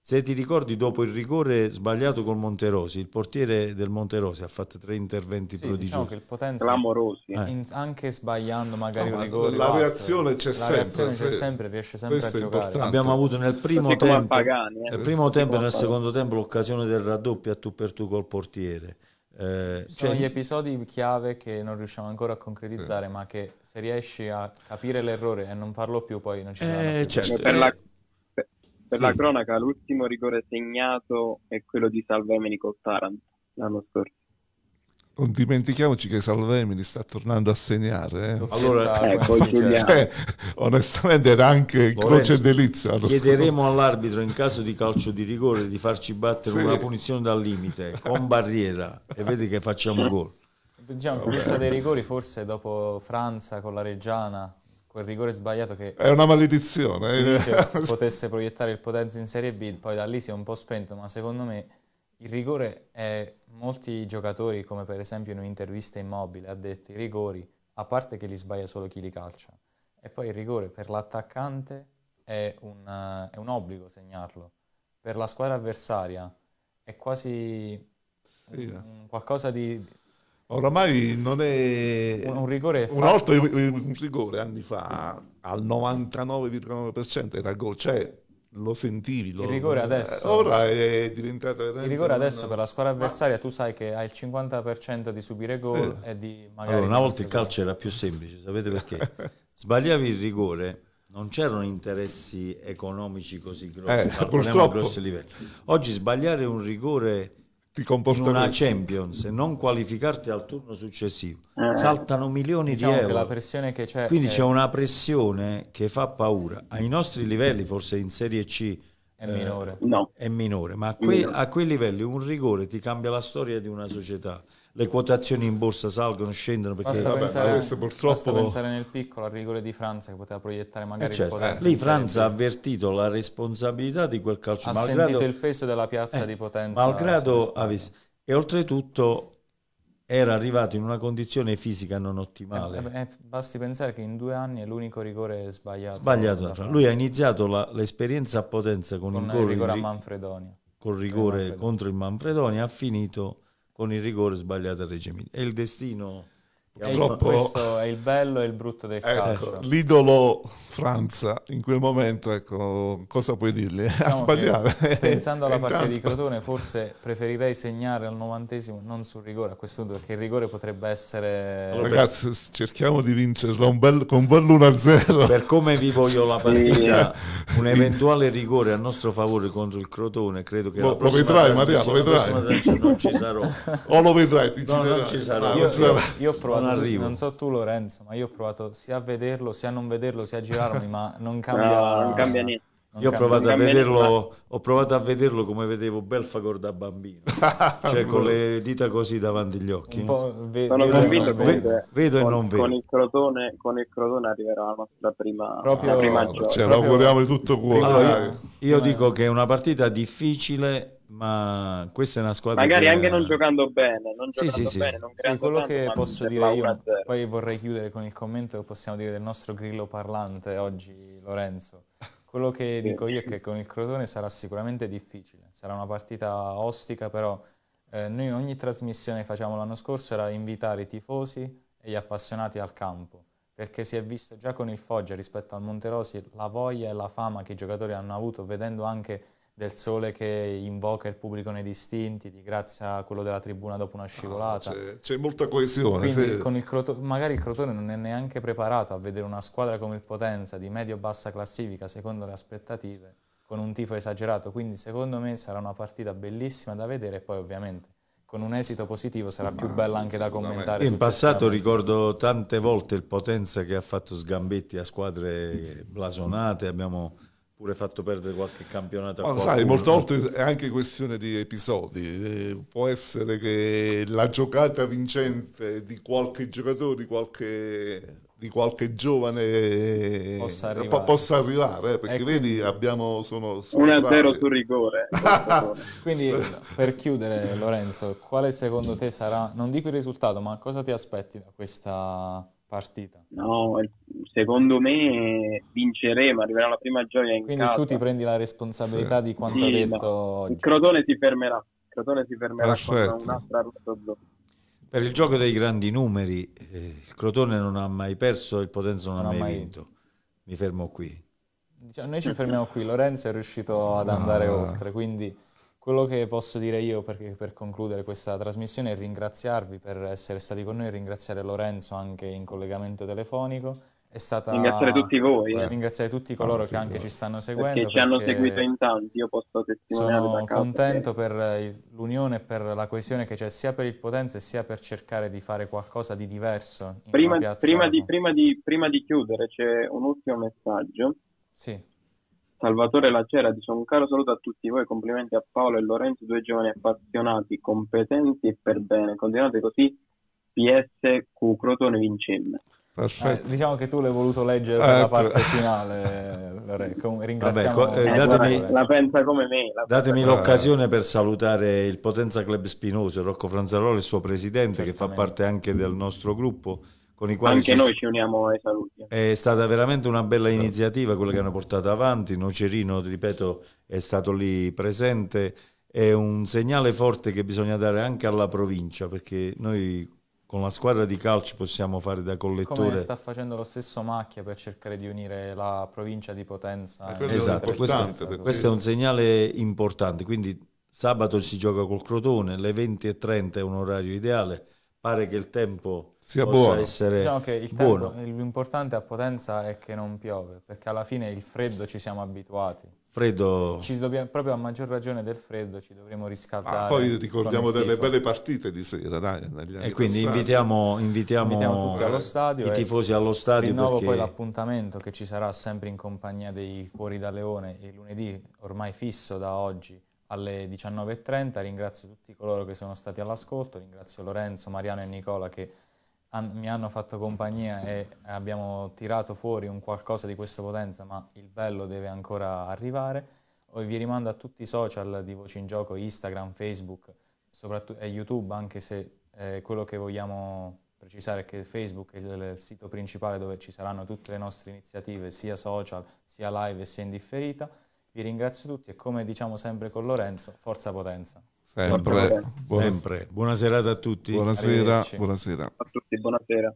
Se ti ricordi, dopo il rigore sbagliato col Monterosi, il portiere del Monterosi ha fatto tre interventi sì, prodigiosi. Diciamo potenza, clamorosi. Eh. In, anche sbagliando magari no, un rigore. La reazione c'è la reazione c'è cioè, sempre, riesce sempre Questo a giocare. Importante. Abbiamo avuto nel primo tempo, Pagani, eh. nel primo tempo e nel secondo tempo l'occasione del raddoppio a tu per tu col portiere. Eh, Sono cioè, gli episodi chiave che non riusciamo ancora a concretizzare, sì. ma che se riesci a capire l'errore e non farlo più, poi non ci saranno eh, certo. Per, la, per sì. la, cronaca, l'ultimo rigore segnato è quello di Salvemini col Taranto l'anno scorso non dimentichiamoci che Salvemini sta tornando a segnare. Eh? Allora, ecco, cioè, onestamente era anche Lorenzo, croce delizia. Chiederemo scuola. all'arbitro in caso di calcio di rigore di farci battere sì. una punizione dal limite con barriera e vedi che facciamo gol. Diciamo, che questa dei rigori forse dopo Franza con la Reggiana quel rigore sbagliato che è una maledizione dice, potesse proiettare il Potenza in Serie B poi da lì si è un po' spento ma secondo me il rigore è, molti giocatori, come per esempio in un'intervista immobile, ha detto i rigori, a parte che li sbaglia solo chi li calcia. E poi il rigore per l'attaccante è, un, è un obbligo segnarlo. Per la squadra avversaria è quasi sì. Eh. un, qualcosa di... Oramai non è... Un, un rigore... Un, altro, un rigore anni fa al 99,9% era gol. Cioè, lo sentivi. Lo, il rigore adesso, eh, ora è diventato Il rigore adesso una... per la squadra avversaria Ma... tu sai che hai il 50% di subire gol sì. e di magari... Allora, una volta il calcio era più semplice, sapete perché? Sbagliavi il rigore, non c'erano interessi economici così grossi, eh, parliamo a grossi livelli. Oggi sbagliare un rigore ti comporteresti. In una Champions, non qualificarti al turno successivo, eh. saltano milioni diciamo di euro. C'è Quindi è... c'è una pressione che fa paura. Ai nostri livelli, forse in Serie C è minore, eh, no. è minore ma a, que- a quei livelli un rigore ti cambia la storia di una società le quotazioni in borsa salgono, scendono perché basta, vabbè, pensare, questo purtroppo... basta pensare nel piccolo al rigore di Franza che poteva proiettare eh, magari eh certo. un eh, lì Franza ha avvertito la responsabilità di quel calcio ha malgrado... sentito il peso della piazza eh, di Potenza malgrado avesse e oltretutto era arrivato in una condizione fisica non ottimale. Eh, eh, basti pensare che in due anni è l'unico rigore sbagliato. Sbagliato. da Lui ha iniziato l'esperienza a potenza con, con il, il rigore, rigore a Manfredonia. Col rigore con contro il Manfredonia, ha finito con il rigore sbagliato a Reggio Emilia. È il destino è troppo... Questo è il bello e il brutto del ecco, calcio. L'idolo Franza in quel momento, ecco, cosa puoi dirgli? Diciamo ha sbagliato. Pensando alla partita di Crotone, forse preferirei segnare al novantesimo, non sul rigore a questo punto, perché il rigore potrebbe essere... Ragazzi, cerchiamo di vincerlo un bel, con un bel 1-0. Per come vi voglio la partita, un eventuale rigore a nostro favore contro il Crotone, credo che... Boh, lo, lo vedrai, Maria, lo vedrai. Non ci sarò. O lo vedrai, ti no, non ci sarò. Ah, io, io, io ho provato arrivo. Non so tu Lorenzo, ma io ho provato sia a vederlo, sia a non vederlo, sia a girarmi, ma non cambia... No, non cambia niente. Non io ho provato, a vederlo, ho provato, a vederlo, come vedevo Belfagor da bambino, cioè con le dita così davanti agli occhi. Ve- Sono vedo convinto che vedo e non vedo. Con il, crotone, con il crotone arriverà la nostra prima, Proprio... la prima cioè, Proprio... Lo auguriamo di tutto cuore. Allora, io, io dico che è una partita difficile ma questa è una squadra magari che... anche non giocando bene non giocando sì, sì, bene sì. non sì, quello tanto, che posso dire io poi vorrei chiudere con il commento che possiamo dire del nostro grillo parlante oggi Lorenzo quello che sì. dico io è che con il Crotone sarà sicuramente difficile sarà una partita ostica però eh, noi ogni trasmissione che facciamo l'anno scorso era invitare i tifosi e gli appassionati al campo perché si è visto già con il Foggia rispetto al Monterosi la voglia e la fama che i giocatori hanno avuto vedendo anche del sole che invoca il pubblico nei distinti, di grazia a quello della tribuna dopo una ah, scivolata. Ah, c'è, molta coesione. Quindi il magari il Crotone non è neanche preparato a vedere una squadra come il Potenza di medio-bassa classifica secondo le aspettative, con un tifo esagerato, quindi secondo me sarà una partita bellissima da vedere e poi ovviamente con un esito positivo sarà Ma più bella anche da commentare. In passato ricordo tante volte il Potenza che ha fatto sgambetti a squadre blasonate, abbiamo pure fatto perdere qualche campionato. Ma sai, molte volte è anche questione di episodi. Eh, può essere che la giocata vincente di qualche giocatore, di qualche, di qualche giovane possa eh, arrivare, possa arrivare eh, perché ecco. vedi abbiamo sono, sono 1-0 sul rigore quindi per chiudere Lorenzo quale secondo te sarà non dico il risultato ma cosa ti aspetti da questa partita? No, secondo me vinceremo, arriverà la prima gioia in Quindi casa. tu ti prendi la responsabilità sì. di quanto sì, ha detto no. oggi. Il Crotone si fermerà, il Crotone si fermerà Perfetto. con un'altra rotta blu. Per il gioco dei grandi numeri, eh, il Crotone non ha mai perso, il Potenza non, non ha mai, mai vinto. Mi fermo qui. Diciamo, noi ci fermiamo qui, Lorenzo è riuscito ad ah. andare no. oltre, quindi... Quello che posso dire io perché, per concludere questa trasmissione è ringraziarvi per essere stati con noi, ringraziare Lorenzo anche in collegamento telefonico. È stata... Ringraziare tutti voi. Eh. Ringraziare tutti ah, coloro che anche ci stanno seguendo. Perché ci hanno seguito in tanti, io posso testimoniare. Sono casa, contento perché... per eh, l'unione e per la coesione che c'è sia per il Potenza sia per cercare di fare qualcosa di diverso. Prima, prima, di, prima, di, prima di chiudere c'è un ultimo messaggio. Sì Salvatore Lacera dice un caro saluto a tutti voi, complimenti a Paolo e Lorenzo, due giovani appassionati, competenti e per bene. Continuate così, PSQ Crotone Vincemme. Eh, diciamo che tu l'hai voluto leggere per eh, la ecco. parte finale, eh, Re. ringraziamo. Vabbè, eh, datemi, la pensa come me. datemi l'occasione per salutare il Potenza Club Spinoso, Rocco Franzaroli, il suo presidente, che fa parte anche del nostro gruppo con i quali anche ci... noi ci uniamo ai saluti. È stata veramente una bella iniziativa quella che hanno portato avanti. Nocerino, ripeto, è stato lì presente. È un segnale forte che bisogna dare anche alla provincia perché noi con la squadra di calcio possiamo fare da collettore. Come sta facendo lo stesso Macchia per cercare di unire la provincia di Potenza. Eh, esatto, questo, questo è un segnale importante. Quindi sabato si gioca col Crotone, alle 20.30 è un orario ideale. Pare che il tempo sia buono. Essere diciamo che il tempo, l'importante a Potenza è che non piove, perché alla fine il freddo ci siamo abituati. Freddo. Dobbiamo, proprio a maggior ragione del freddo ci dovremo riscaldare. Ma ah, poi ricordiamo delle belle partite di sera, dai, E quindi invitiamo, invitiamo, invitiamo tutti allo eh, stadio i tifosi allo stadio. Rinnovo perché... poi l'appuntamento che ci sarà sempre in compagnia dei Cuori da Leone il lunedì, ormai fisso da oggi, alle 19.30. Ringrazio tutti coloro che sono stati all'ascolto, ringrazio Lorenzo, Mariano e Nicola che mi hanno fatto compagnia e abbiamo tirato fuori un qualcosa di questa potenza, ma il bello deve ancora arrivare. O vi rimando a tutti i social di Voci in Gioco, Instagram, Facebook e YouTube, anche se eh, quello che vogliamo precisare è che Facebook è il sito principale dove ci saranno tutte le nostre iniziative, sia social, sia live, sia indifferita. Vi ringrazio tutti e come diciamo sempre con Lorenzo, forza potenza. Sempre. Sempre. Buona... Sempre. Buona serata a tutti. Buonasera, buonasera. A tutti, buonasera.